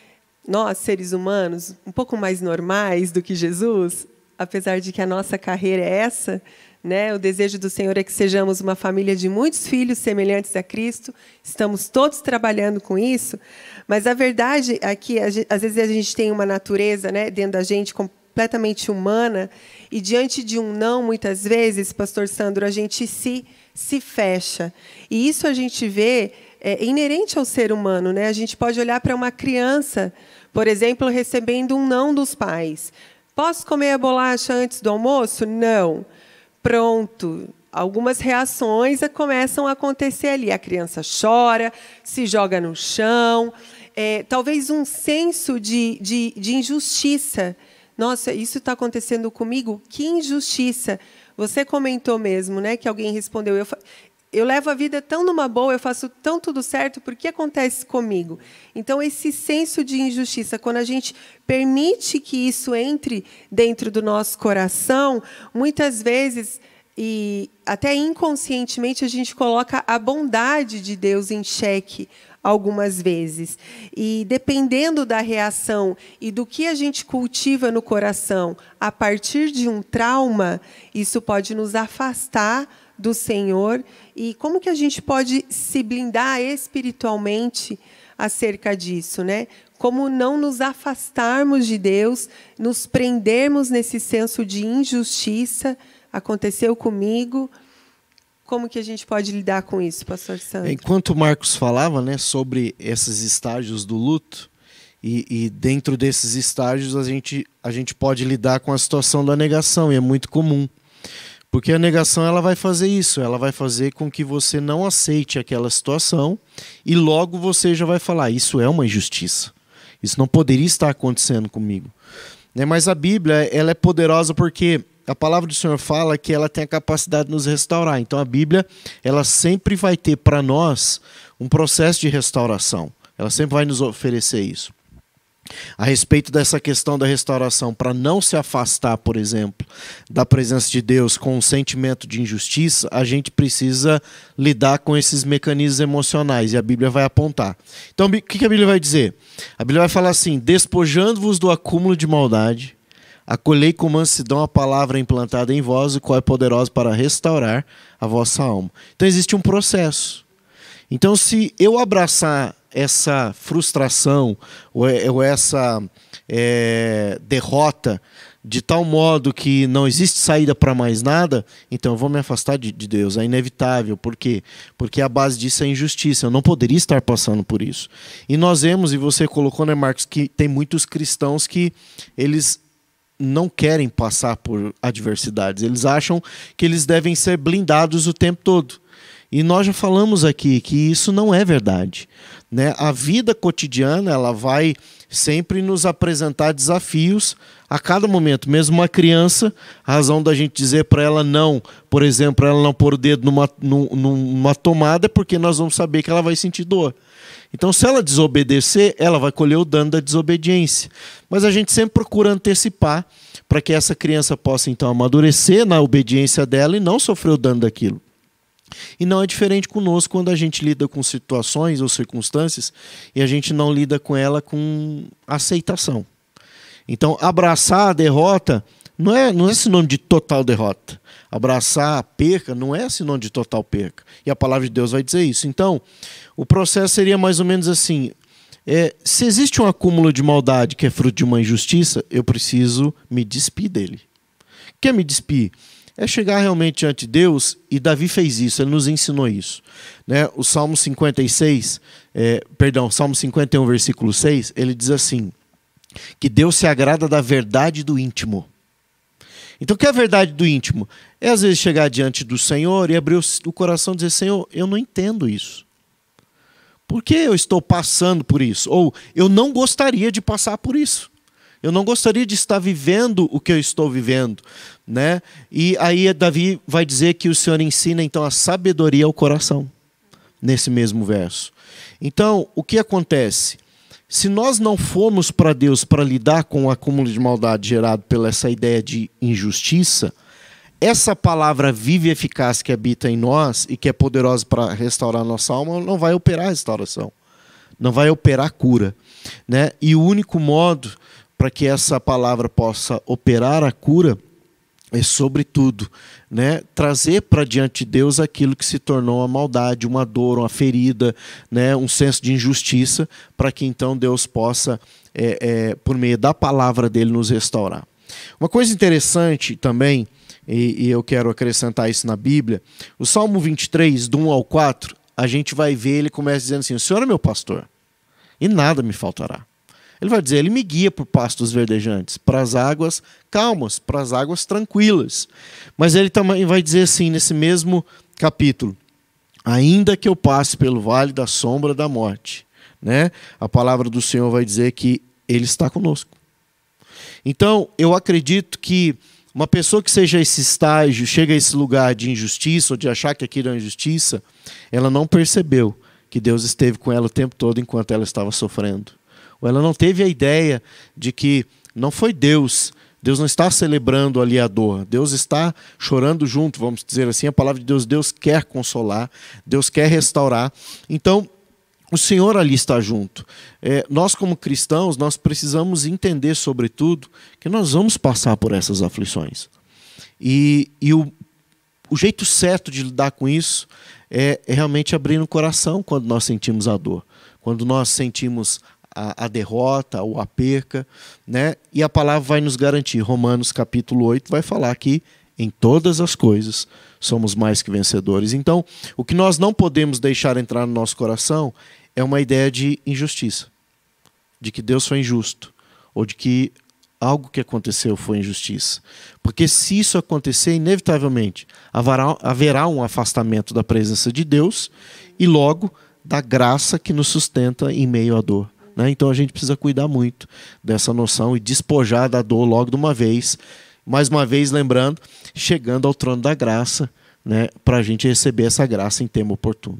nós, seres humanos, um pouco mais normais do que Jesus, apesar de que a nossa carreira é essa, né? O desejo do Senhor é que sejamos uma família de muitos filhos semelhantes a Cristo. Estamos todos trabalhando com isso, mas a verdade é que às vezes a gente tem uma natureza, né, dentro da gente completamente humana e diante de um não, muitas vezes, pastor Sandro, a gente se se fecha. E isso a gente vê é, inerente ao ser humano, né? A gente pode olhar para uma criança, por exemplo, recebendo um não dos pais. Posso comer a bolacha antes do almoço? Não. Pronto, algumas reações começam a acontecer ali. A criança chora, se joga no chão, é, talvez um senso de, de, de injustiça nossa, isso está acontecendo comigo? Que injustiça! Você comentou mesmo, né? Que alguém respondeu. Eu, eu levo a vida tão numa boa, eu faço tão tudo certo, por que acontece comigo? Então, esse senso de injustiça, quando a gente permite que isso entre dentro do nosso coração, muitas vezes, e até inconscientemente, a gente coloca a bondade de Deus em xeque, algumas vezes. E dependendo da reação e do que a gente cultiva no coração a partir de um trauma, isso pode nos afastar do Senhor e como que a gente pode se blindar espiritualmente acerca disso, né? Como não nos afastarmos de Deus, nos prendermos nesse senso de injustiça, aconteceu comigo, como que a gente pode lidar com isso, pastor Sandro? Enquanto o Marcos falava né, sobre esses estágios do luto, e, e, dentro desses estágios a gente, a gente pode lidar com a situação da negação, e é muito comum. Porque a negação ela vai fazer isso, ela vai fazer com que você não aceite aquela situação e logo você já vai falar: isso é uma injustiça, isso não poderia estar acontecendo comigo. Né? Mas a Bíblia ela é poderosa porque a palavra do Senhor fala que ela tem a capacidade de nos restaurar. Então a Bíblia, ela sempre vai ter para nós um processo de restauração. Ela sempre vai nos oferecer isso. A respeito dessa questão da restauração, para não se afastar, por exemplo, da presença de Deus com um sentimento de injustiça, a gente precisa lidar com esses mecanismos emocionais e a Bíblia vai apontar. Então, o que a Bíblia vai dizer? A Bíblia vai falar assim: despojando-vos do acúmulo de maldade, Acolhei com mansidão a palavra implantada em vós, o qual é poderosa para restaurar a vossa alma. Então existe um processo. Então, se eu abraçar essa frustração é, ou essa é, derrota de tal modo que não existe saída para mais nada, então eu vou me afastar de, de, Deus. É inevitável. Por quê? Porque a base disso é injustiça. Eu não poderia estar passando por isso. E nós vemos, e você colocou, né, Marcos, que tem muitos cristãos que eles não querem passar por adversidades. Eles acham que eles devem ser blindados o tempo todo. E nós já falamos aqui que isso não é verdade. Né? A vida cotidiana ela vai sempre nos apresentar desafios a cada momento. Mesmo uma criança, a razão da gente dizer para ela não, por exemplo, ela não pôr o dedo numa, numa tomada, é porque nós vamos saber que ela vai sentir dor. Então, se ela desobedecer, ela vai colher o dano da desobediência. Mas a gente sempre procura antecipar para que essa criança possa, então, amadurecer na obediência dela e não sofrer o dano daquilo. E não é diferente conosco quando a gente lida com situações ou circunstâncias e a gente não lida com ela com aceitação. Então, abraçar a derrota não é, não é sinônimo de total derrota. Abraçar a perca não é sinônimo de total perca. E a palavra de Deus vai dizer isso. Então, o processo seria mais ou menos assim: é, se existe um acúmulo de maldade que é fruto de uma injustiça, eu preciso me despir dele. O que é me despir? é chegar realmente diante de Deus, e Davi fez isso, ele nos ensinou isso. Né? O Salmo 56, é, perdão, Salmo 51, versículo 6, ele diz assim: que Deus se agrada da verdade do íntimo. Então, o que é a verdade do íntimo? É às vezes chegar diante do Senhor e abrir o coração e dizer: Senhor, eu não entendo isso. Por que eu estou passando por isso? Ou eu não gostaria de passar por isso. Eu não gostaria de estar vivendo o que eu estou vivendo, né? E aí Davi vai dizer que o Senhor ensina então a sabedoria ao coração nesse mesmo verso. Então, o que acontece? Se nós não formos para Deus para lidar com o acúmulo de maldade gerado pela essa ideia de injustiça, essa palavra viva e eficaz que habita em nós e que é poderosa para restaurar nossa alma não vai operar a restauração, não vai operar a cura. Né? E o único modo para que essa palavra possa operar a cura, é sobretudo, né, trazer para diante de Deus aquilo que se tornou uma maldade, uma dor, uma ferida, né, um senso de injustiça, para que então Deus possa, é, é, por meio da palavra dele, nos restaurar. Uma coisa interessante também, e, e eu quero acrescentar isso na Bíblia, o Salmo 23, do 1 ao 4, a gente vai ver, ele começa dizendo assim: O Senhor é meu pastor, e nada me faltará. Ele vai dizer: Ele me guia por pastos verdejantes, para as águas calmas, para as águas tranquilas. Mas ele também vai dizer assim, nesse mesmo capítulo: Ainda que eu passe pelo vale da sombra da morte, né? a palavra do Senhor vai dizer que Ele está conosco. Então, eu acredito que uma pessoa que seja esse estágio, chega a esse lugar de injustiça ou de achar que aquilo é injustiça, ela não percebeu que Deus esteve com ela o tempo todo enquanto ela estava sofrendo. Ela não teve a ideia de que não foi Deus. Deus não está celebrando ali a dor. Deus está chorando junto, vamos dizer assim. A palavra de Deus, Deus quer consolar, Deus quer restaurar. Então, o Senhor ali está junto. É, nós, como cristãos, nós precisamos entender, sobretudo, que nós vamos passar por essas aflições. E, e o, o jeito certo de lidar com isso é, é realmente abrir o coração quando nós sentimos a dor, quando nós sentimos a, a, derrota ou a perca, né? E a palavra vai nos garantir. Romanos capítulo 8 vai falar que em todas as coisas somos mais que vencedores. Então, o que nós não podemos deixar entrar no nosso coração é uma ideia de injustiça, de que Deus foi injusto ou de que algo que aconteceu foi injustiça. Porque se isso acontecer, inevitavelmente haverá, haverá um afastamento da presença de Deus e logo da graça que nos sustenta em meio à dor. Né? Então a gente precisa cuidar muito dessa noção e despojar da dor logo de uma vez. Mais uma vez, lembrando, chegando ao trono da graça, né? para a gente receber essa graça em tempo oportuno.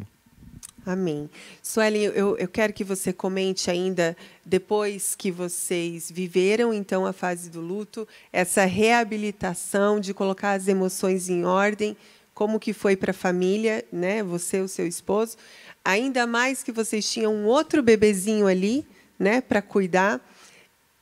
Amém. Sueli, eu, eu quero que você comente ainda, depois que vocês viveram então a fase do luto, essa reabilitação de colocar as emoções em ordem, como que foi para a família, né? Você, o seu esposo, ainda mais que vocês tinham um outro bebezinho ali, né, para cuidar.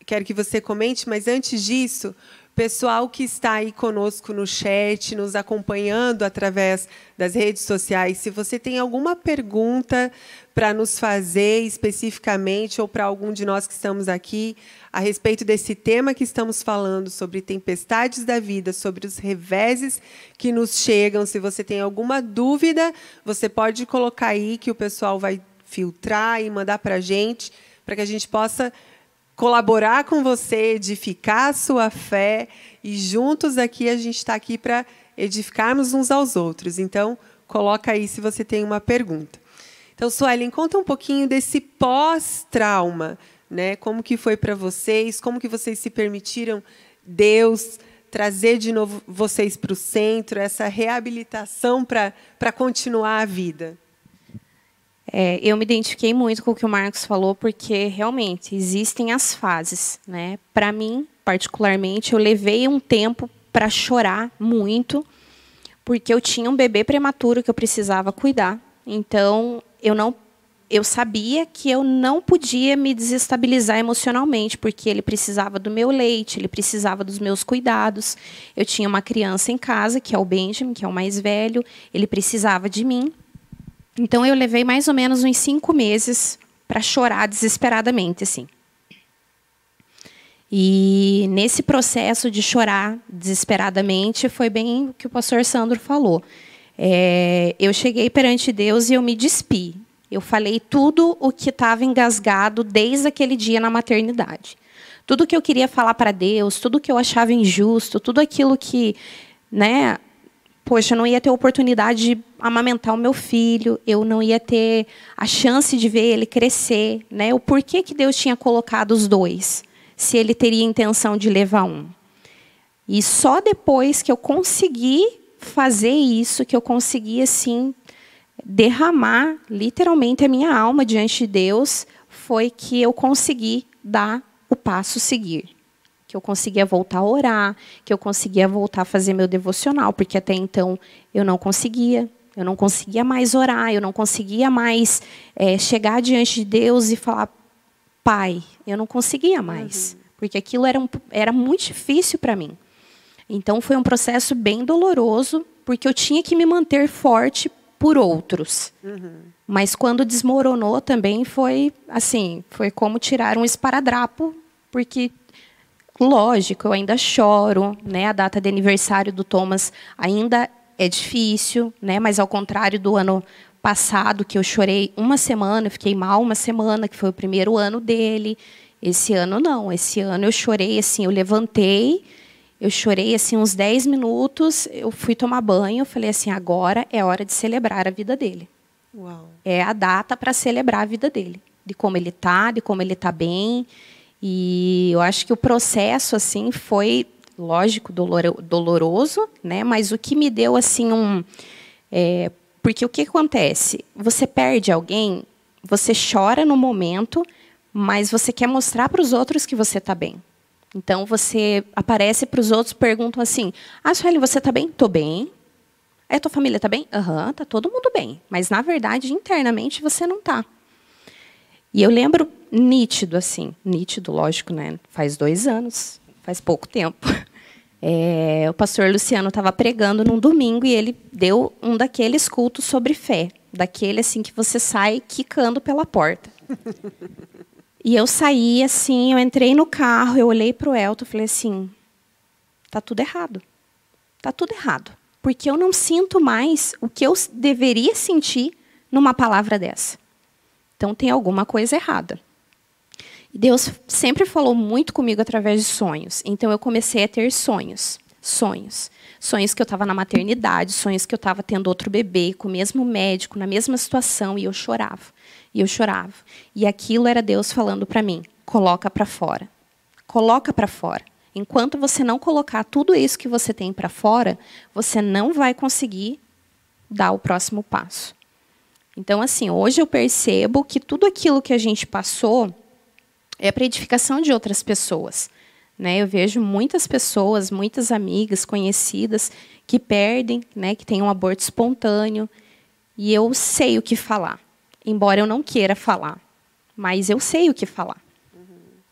Quero que você comente, mas antes disso, pessoal que está aí conosco no chat, nos acompanhando através das redes sociais, se você tem alguma pergunta para nos fazer especificamente ou para algum de nós que estamos aqui a respeito desse tema que estamos falando sobre tempestades da vida, sobre os reveses que nos chegam, se você tem alguma dúvida, você pode colocar aí que o pessoal vai filtrar e mandar para a gente, para que a gente possa colaborar com você, edificar a sua fé e juntos aqui a gente está aqui para edificarmos uns aos outros. Então, coloca aí se você tem uma pergunta. Então, Suelen, conta um pouquinho desse pós-trauma, né? Como que foi para vocês? Como que vocês se permitiram Deus trazer de novo vocês para o centro, essa reabilitação para continuar a vida? É, eu me identifiquei muito com o que o Marcos falou, porque realmente existem as fases. Né? Para mim, particularmente, eu levei um tempo para chorar muito, porque eu tinha um bebê prematuro que eu precisava cuidar. Então, eu não eu sabia que eu não podia me desestabilizar emocionalmente, porque ele precisava do meu leite, ele precisava dos meus cuidados. Eu tinha uma criança em casa, que é o Benjamin, que é o mais velho, ele precisava de mim. Então eu levei mais ou menos uns cinco meses para chorar desesperadamente, assim. E nesse processo de chorar desesperadamente foi bem o que o pastor Sandro falou. É, eu cheguei perante Deus e eu me despi. Eu falei tudo o que estava engasgado desde aquele dia na maternidade. Tudo que eu queria falar para Deus, tudo que eu achava injusto, tudo aquilo que, né, poxa, eu não ia ter oportunidade de amamentar o meu filho, eu não ia ter a chance de ver ele crescer, né? O porquê que Deus tinha colocado os dois, se ele teria intenção de levar um. E só depois que eu consegui fazer isso, que eu consegui assim derramar literalmente a minha alma diante de Deus, foi que eu consegui dar o passo seguir que eu conseguia voltar a orar, que eu conseguia voltar a fazer meu devocional, porque até então eu não conseguia. Eu não conseguia mais orar, eu não conseguia mais é, chegar diante de Deus e falar, Pai, eu não conseguia mais, uhum. porque aquilo era, um, era muito difícil para mim. Então foi um processo bem doloroso, porque eu tinha que me manter forte por outros. Uhum. Mas quando desmoronou também foi assim, foi como tirar um esparadrapo, porque Lógico, eu ainda choro, né? A data de aniversário do Thomas ainda é difícil, né? Mas ao contrário do ano passado, que eu chorei uma semana, fiquei mal uma semana, que foi o primeiro ano dele. Esse ano não, esse ano eu chorei assim, eu levantei, eu chorei assim uns 10 minutos, eu fui tomar banho, eu falei assim, agora é hora de celebrar a vida dele. Uau. É a data para celebrar a vida dele, de como ele tá, de como ele tá bem, e eu acho que o processo assim foi, lógico, doloroso, né? Mas o que me deu assim um, é, porque o que acontece? Você perde alguém, você chora no momento, mas você quer mostrar para os outros que você está bem. Então você aparece para os outros, perguntam assim: Ah, Sueli, você está bem? Tô bem. A é, tua família está bem? Aham, uhum, tá todo mundo bem. Mas na verdade, internamente você não tá. E eu lembro nítido, assim. Nítido, lógico, né? Faz dois anos, faz pouco tempo. [LAUGHS] É, o pastor Luciano estava pregando num domingo e ele deu um daqueles cultos sobre fé, daquele assim que você sai quicando pela porta. [LAUGHS] E eu saí assim, eu entrei no carro, eu olhei para o Elton e falei assim: tá tudo errado. Tá tudo errado. Porque eu não sinto mais o que eu deveria sentir numa palavra dessa. Então tem alguma coisa errada. Deus sempre falou muito comigo através de sonhos. Então eu comecei a ter sonhos, sonhos, sonhos que eu estava na maternidade, sonhos que eu estava tendo outro bebê com o mesmo médico, na mesma situação e eu chorava, e eu chorava. E aquilo era Deus falando para mim: coloca para fora. Coloca para fora. Enquanto você não colocar tudo isso que você tem para fora, você não vai conseguir dar o próximo passo. Então, assim, hoje eu percebo que tudo aquilo que a gente passou é para edificação de outras pessoas. Né? Eu vejo muitas pessoas, muitas amigas, conhecidas, que perdem, né? que têm um aborto espontâneo. E eu sei o que falar, embora eu não queira falar, mas eu sei o que falar. Uhum.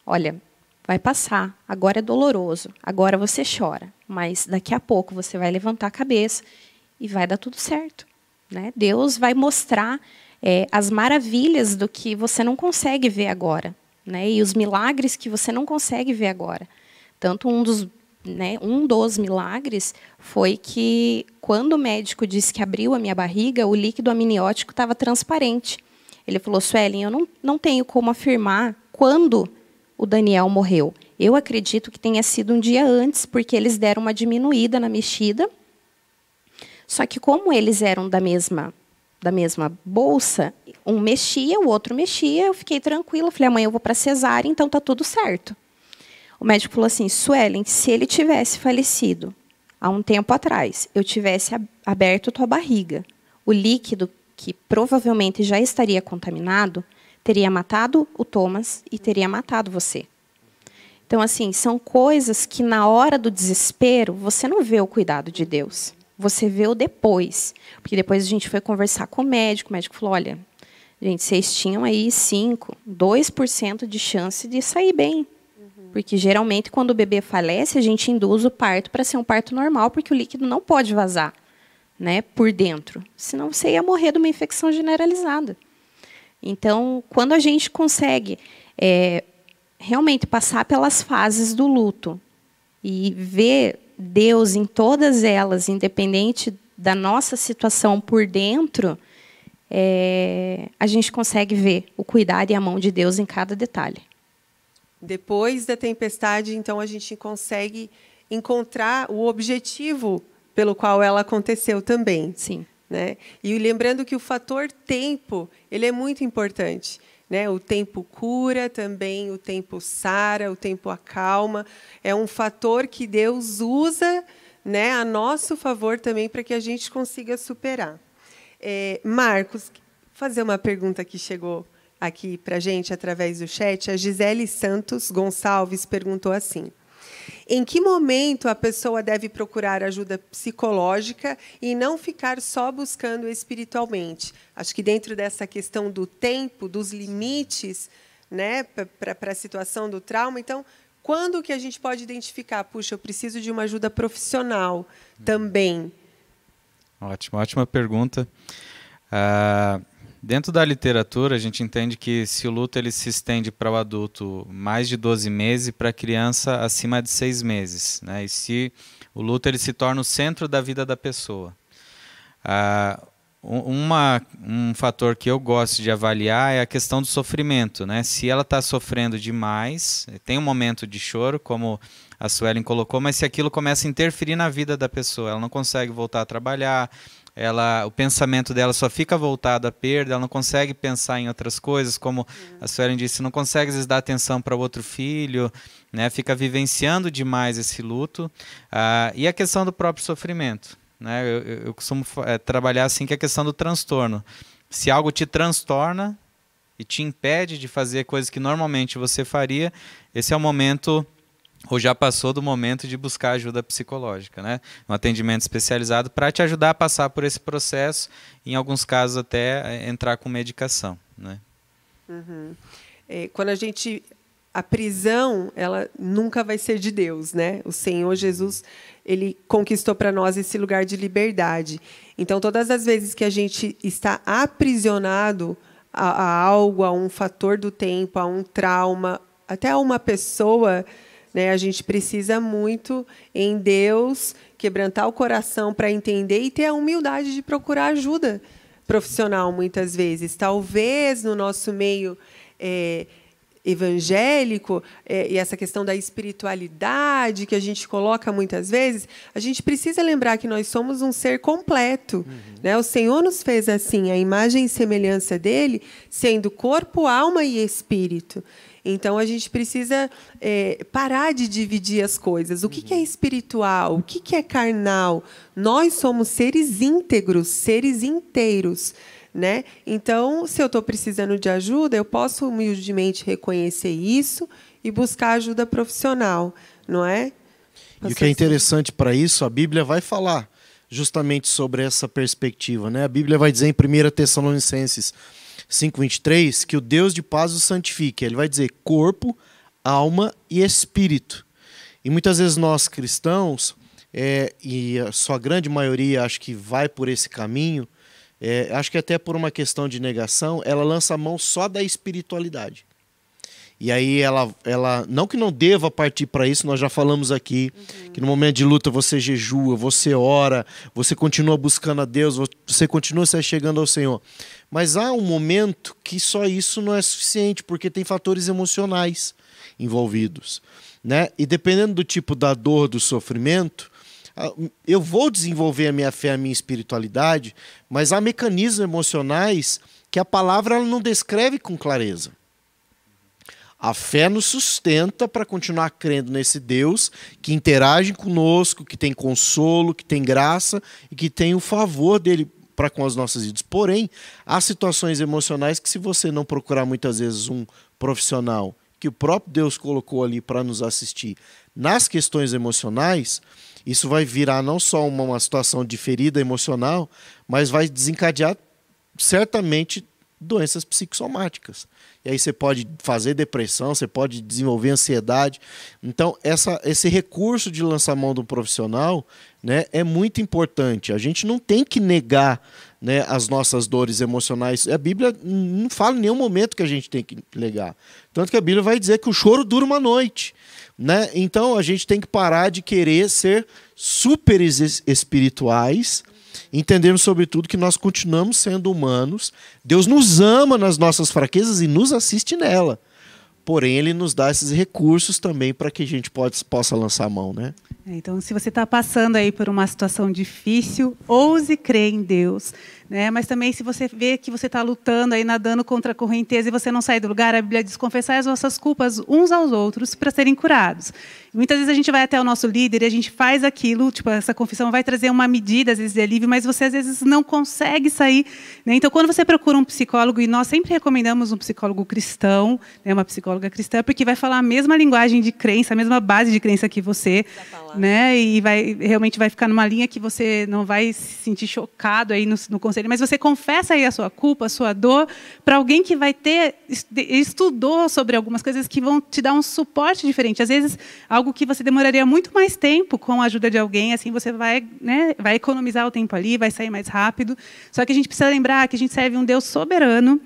Olha, vai passar, agora é doloroso, agora você chora, mas daqui a pouco você vai levantar a cabeça e vai dar tudo certo. Né? Deus vai mostrar é, as maravilhas do que você não consegue ver agora né? E os milagres que você não consegue ver agora. Tanto um dos, né, um dos milagres foi que quando o médico disse que abriu a minha barriga, o líquido amniótico estava transparente. Ele falou: "Suelen, eu não, não tenho como afirmar quando o Daniel morreu. Eu acredito que tenha sido um dia antes, porque eles deram uma diminuída na mexida. Só que como eles eram da mesma da mesma bolsa, um mexia, o outro mexia, eu fiquei tranquila, falei, amanhã eu vou para cesárea, então tá tudo certo. O médico falou assim, Suelen, se ele tivesse falecido há um tempo atrás, eu tivesse aberto tua barriga, o líquido que provavelmente já estaria contaminado teria matado o Thomas e teria matado você. Então, assim, são coisas que na hora do desespero você não vê o cuidado de Deus. Você vê o depois. Porque depois a gente foi conversar com o médico. O médico falou: olha, gente, vocês tinham aí 5, 2% de chance de sair bem. Uhum. Porque geralmente, quando o bebê falece, a gente induz o parto para ser um parto normal, porque o líquido não pode vazar né, por dentro. Senão você ia morrer de uma infecção generalizada. Então, quando a gente consegue é, realmente passar pelas fases do luto e ver Deus em todas elas, independente da nossa situação por dentro, é, a gente consegue ver o cuidado e a mão de Deus em cada detalhe. Depois da tempestade, então, a gente consegue encontrar o objetivo pelo qual ela aconteceu também. Sim. Né? E lembrando que o fator tempo ele é muito importante. Né? O tempo cura também, o tempo sara, o tempo acalma. É um fator que Deus usa né, a nosso favor também para que a gente consiga superar. É, Marcos, fazer uma pergunta que chegou aqui para a gente através do chat. A Gisele Santos Gonçalves perguntou assim: em que momento a pessoa deve procurar ajuda psicológica e não ficar só buscando espiritualmente? Acho que dentro dessa questão do tempo, dos limites, né, para a situação do trauma, então quando que a gente pode identificar, puxa, eu preciso de uma ajuda profissional uhum. também? Ótima, ótima pergunta. Uh, Dentro da literatura, a gente entende que se o luto ele se estende para o adulto mais de 12 meses, para a criança acima de 6 meses, né? E se o luto ele se torna o centro da vida da pessoa. Ah, uma, um fator que eu gosto de avaliar é a questão do sofrimento, né? Se ela está sofrendo demais, tem um momento de choro, como a Suelen colocou, mas se aquilo começa a interferir na vida da pessoa, ela não consegue voltar a trabalhar, ela, o pensamento dela só fica voltado à perda, ela não consegue pensar em outras coisas, como uhum. a Suelen disse, não consegue às vezes, dar atenção para o outro filho, né? Fica vivenciando demais esse luto. Ah, e a questão do próprio sofrimento, né? Eu, eu costumo é, trabalhar assim que é a questão do transtorno. Se algo te transtorna e te impede de fazer coisas que normalmente você faria, esse é o momento ou já passou do momento de buscar ajuda psicológica, né? Um atendimento especializado para te ajudar a passar por esse processo, em alguns casos até eh, entrar com medicação, né? Uhum. É, quando a gente a prisão ela nunca vai ser de Deus, né? O Senhor uhum. Jesus ele conquistou para nós esse lugar de liberdade. Então todas as vezes que a gente está aprisionado a, a algo, a um fator do tempo, a um trauma, até a uma pessoa né? A gente precisa muito em Deus quebrantar o coração para entender e ter a humildade de procurar ajuda profissional muitas vezes. Talvez no nosso meio é, evangélico é, e essa questão da espiritualidade que a gente coloca muitas vezes, a gente precisa lembrar que nós somos um ser completo. Uhum. Né? O Senhor nos fez assim, a imagem e semelhança dele, sendo corpo, alma e espírito. Então a gente precisa é, parar de dividir as coisas. O que, uhum. que é uhum. espiritual? O que, que é carnal? Nós somos seres íntegros, seres inteiros. Né? Então, se eu estou precisando de ajuda, eu posso humildemente reconhecer isso e buscar ajuda profissional, não é? e o que é interessante para isso, a Bíblia vai falar justamente sobre essa perspectiva. Né? A Bíblia vai dizer em 1 Tessalonicenses 5:23, que o Deus de paz o santifique. Ele vai dizer corpo, alma e espírito. E muitas vezes nós cristãos, é, e a sua grande maioria acho que vai por esse caminho, é, acho que até por uma questão de negação, ela lança a mão só da espiritualidade. E aí ela, ela não que não deva partir para isso, nós já falamos aqui uhum. que no momento de luta você jejua, você ora, você continua buscando a Deus, você continua se chegando ao Senhor. Mas há um momento que só isso não é suficiente, porque tem fatores emocionais envolvidos. Né? E dependendo do tipo da dor, do sofrimento, eu vou desenvolver a minha fé, a minha espiritualidade, mas há mecanismos emocionais que a palavra não descreve com clareza. A fé nos sustenta para continuar crendo nesse Deus que interage conosco, que tem consolo, que tem graça e que tem o favor dele para com as nossas vidas. Porém, há situações emocionais que, se você não procurar muitas vezes um profissional que o próprio Deus colocou ali para nos assistir nas questões emocionais, isso vai virar não só uma, uma situação de ferida emocional, mas vai desencadear certamente doenças psicossomáticas. E aí você pode fazer depressão, você pode desenvolver ansiedade. Então, essa, esse recurso de lançar mão do profissional né, é muito importante. A gente não tem que negar né, as nossas dores emocionais. A Bíblia não fala em nenhum momento que a gente tem que negar. Tanto que a Bíblia vai dizer que o choro dura uma noite. Né? Então, a gente tem que parar de querer ser super espirituais Entendemos, sobretudo, que nós continuamos sendo humanos. Deus nos ama nas nossas fraquezas e nos assiste nela. Porém, ele nos dá esses recursos também para que a gente pode, possa lançar a mão, né? É, então, se você está passando aí por uma situação difícil, ouse crer em Deus. Né? Mas também, se você vê que você está lutando aí, nadando contra a correnteza e você não sai do lugar, a Bíblia diz: confessar as vossas culpas uns aos outros para serem curados. muitas vezes a gente vai até o nosso líder e a gente faz aquilo, tipo, essa confissão vai trazer uma medida, às vezes, de alívio, mas você às vezes não consegue sair. Né? Então, quando você procura um psicólogo, e nós sempre recomendamos um psicólogo cristão, né? uma psicóloga cristã, porque vai falar a mesma linguagem de crença, a mesma base de crença que você. palavra né? E vai realmente vai ficar numa linha que você não vai se sentir chocado aí no, no conselho, mas você confessa aí a sua culpa, a sua dor para alguém que vai ter estudou sobre algumas coisas que vão te dar um suporte diferente. Às vezes algo que você demoraria muito mais tempo com a ajuda de alguém, assim você vai, né, vai economizar o tempo ali, vai sair mais rápido. Só que a gente precisa lembrar que a gente serve um Deus soberano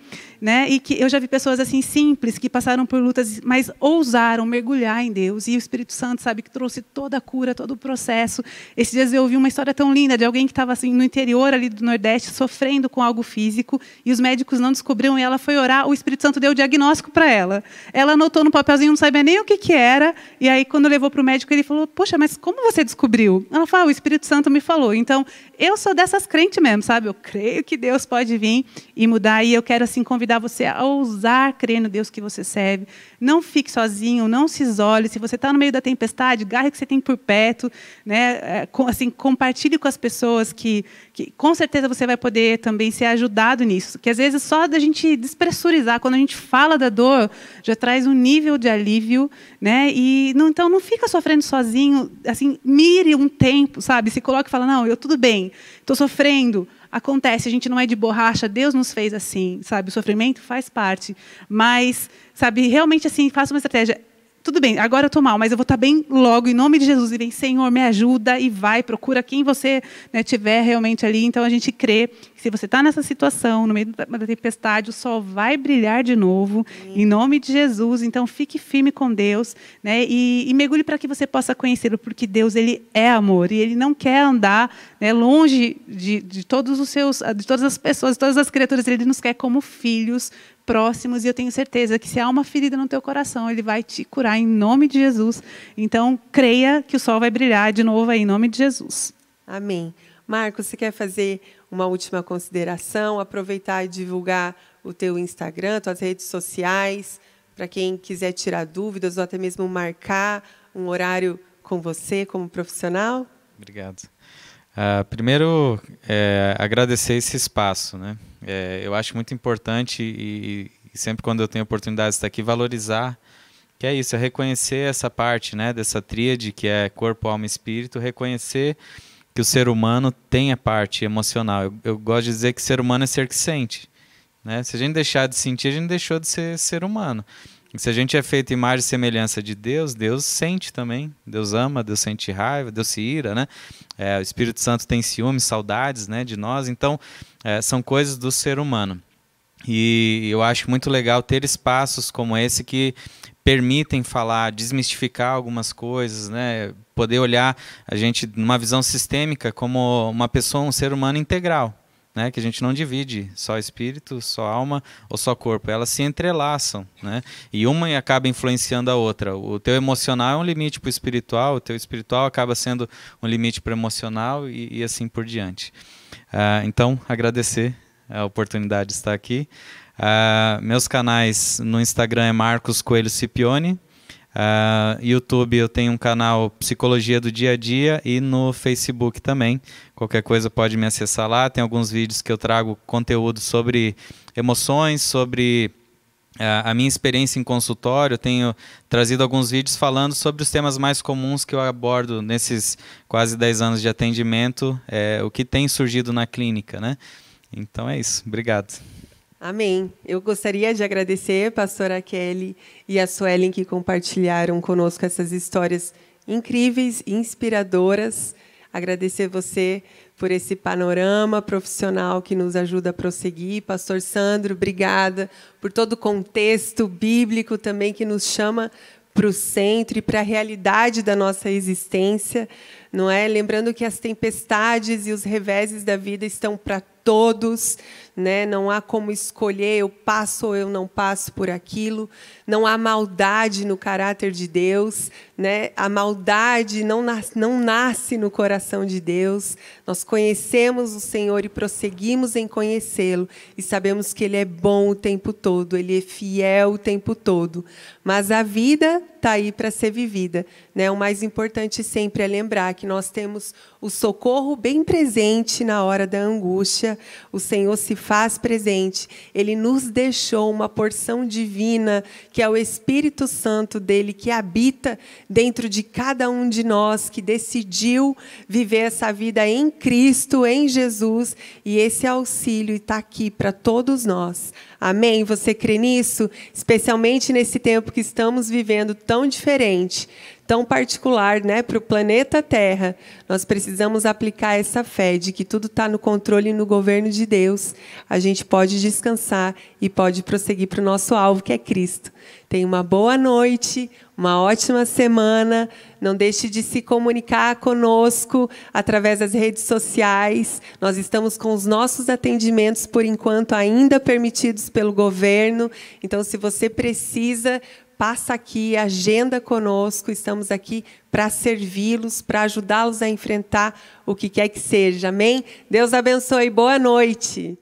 né? E que eu já vi pessoas assim simples que passaram por lutas, mas ousaram mergulhar em Deus. E o Espírito Santo sabe que trouxe toda a cura, todo o processo. Esses dias eu ouvi uma história tão linda de alguém que estava assim no interior ali do Nordeste sofrendo com algo físico e os médicos não descobriram E ela foi orar, o Espírito Santo deu o diagnóstico para ela. Ela anotou no papelzinho, não sabia nem o que que era. E aí quando levou para o médico ele falou: "Poxa, mas como você descobriu?" Ela falou: ah, "O Espírito Santo me falou". Então eu sou dessas crentes mesmo, sabe? Eu creio que Deus pode vir e mudar. E eu quero assim convidar convidar você a ousar crer no Deus que você serve. Não fique sozinho, não se isole. Se você está no meio da tempestade, garre o que você tem por perto. Né? É, assim, compartilhe com as pessoas que, que, com certeza, você vai poder também ser ajudado nisso. Que às vezes só da gente despressurizar, quando a gente fala da dor, já traz um nível de alívio. Né? E não, Então, não fica sofrendo sozinho. Assim, mire um tempo, sabe? Se coloque e fala: não, eu tudo bem, estou sofrendo Acontece, a gente não é de borracha, Deus nos fez assim, sabe? O sofrimento faz parte. Mas, sabe, realmente assim, faça uma estratégia tudo bem, agora eu estou mal, mas eu vou estar tá bem logo, em nome de Jesus. E vem, Senhor, me ajuda e vai, procura quem você né, tiver realmente ali. Então a gente crê se você está nessa situação, no meio da, da tempestade, o sol vai brilhar de novo, Sim. em nome de Jesus. Então, fique firme com Deus né, e, e mergulhe para que você possa conhecê-lo, porque Deus ele é amor e ele não quer andar né, longe de, de todos os seus, de todas as pessoas, de todas as criaturas. Ele nos quer como filhos, próximos e eu tenho certeza que se há uma ferida no teu coração, ele vai te curar em nome de Jesus. Então, creia que o sol vai brilhar de novo aí, em nome de Jesus. Amém. Marcos, você quer fazer uma última consideração, aproveitar e divulgar o teu Instagram, tuas redes sociais, para quem quiser tirar dúvidas ou até mesmo marcar um horário com você como profissional? Obrigado. Uh, primeiro, é, agradecer esse espaço. Né? É, eu acho muito importante, e, e, sempre quando eu tenho oportunidade de estar aqui, valorizar, que é isso, é reconhecer essa parte né, dessa tríade que é corpo, alma e espírito, reconhecer que o ser humano tem a parte emocional. Eu, eu, gosto de dizer que ser humano é ser que sente. Né? Se a gente deixar de sentir, a gente deixou de ser ser humano. E se a gente é feito imagem e semelhança de Deus, Deus sente também. Deus ama, Deus sente raiva, Deus se ira, né? É, o Espírito Santo tem ciúmes, saudades né, de nós. Então, é, são coisas do ser humano. E eu acho muito legal ter espaços como esse que permitem falar, desmistificar algumas coisas, né? Poder olhar a gente numa visão sistêmica como uma pessoa, um ser humano integral, né? Que a gente não divide só espírito, só alma ou só corpo, elas se entrelaçam, né? E uma acaba influenciando a outra. O teu emocional é um limite para o espiritual, o teu espiritual acaba sendo um limite para o emocional e, e, assim por diante. Uh, então, agradecer é a oportunidade de estar aqui. Uh, meus canais no Instagram é Marcos Coelho Cipione. Uh, YouTube eu tenho um canal Psicologia do Dia a Dia e no Facebook também. Qualquer coisa pode me acessar lá. Tem alguns vídeos que eu trago conteúdo sobre emoções, sobre uh, a minha experiência em consultório. Eu tenho trazido alguns vídeos falando sobre os temas mais comuns que eu abordo nesses quase 10 anos de atendimento, é, o que tem surgido na clínica, né? Então é isso. Obrigado. Amém. Eu gostaria de agradecer a pastora Kelly e a Suelen que compartilharam conosco essas histórias incríveis e inspiradoras. Agradecer você por esse panorama profissional que nos ajuda a prosseguir. Pastor Sandro, obrigada por todo o contexto bíblico também que nos chama para o centro e para a realidade da nossa existência, não é? Lembrando que as tempestades e os reveses da vida estão para todos, né? não há como escolher eu passo ou eu não passo por aquilo, não há maldade no caráter de Deus, né? a maldade não nasce, não nasce no coração de Deus. Nós conhecemos o Senhor e prosseguimos em conhecê-lo e sabemos que Ele é bom o tempo todo, Ele é fiel o tempo todo, mas a vida está aí para ser vivida. Né? O mais importante sempre é lembrar que nós temos o socorro bem presente na hora da angústia. O Senhor se faz presente. Ele nos deixou uma porção divina, que é o Espírito Santo dele, que habita dentro de cada um de nós, que decidiu viver essa vida em Cristo, em Jesus. E esse auxílio está aqui para todos nós. Amém? Você crê nisso? Especialmente nesse tempo que estamos vivendo tão diferente, tão particular né, para o planeta Terra, nós precisamos aplicar essa fé de que tudo está no controle e no governo de Deus. A gente pode descansar e pode prosseguir para o nosso alvo, que é Cristo. Tenha uma boa noite, uma ótima semana. Não deixe de se comunicar conosco através das redes sociais. Nós estamos com os nossos atendimentos, por enquanto, ainda permitidos pelo governo. Então, se você precisa passa aqui, agenda conosco, estamos aqui para servi-los, para ajudá-los a enfrentar o que quer que seja. Amém? Deus abençoe, boa noite.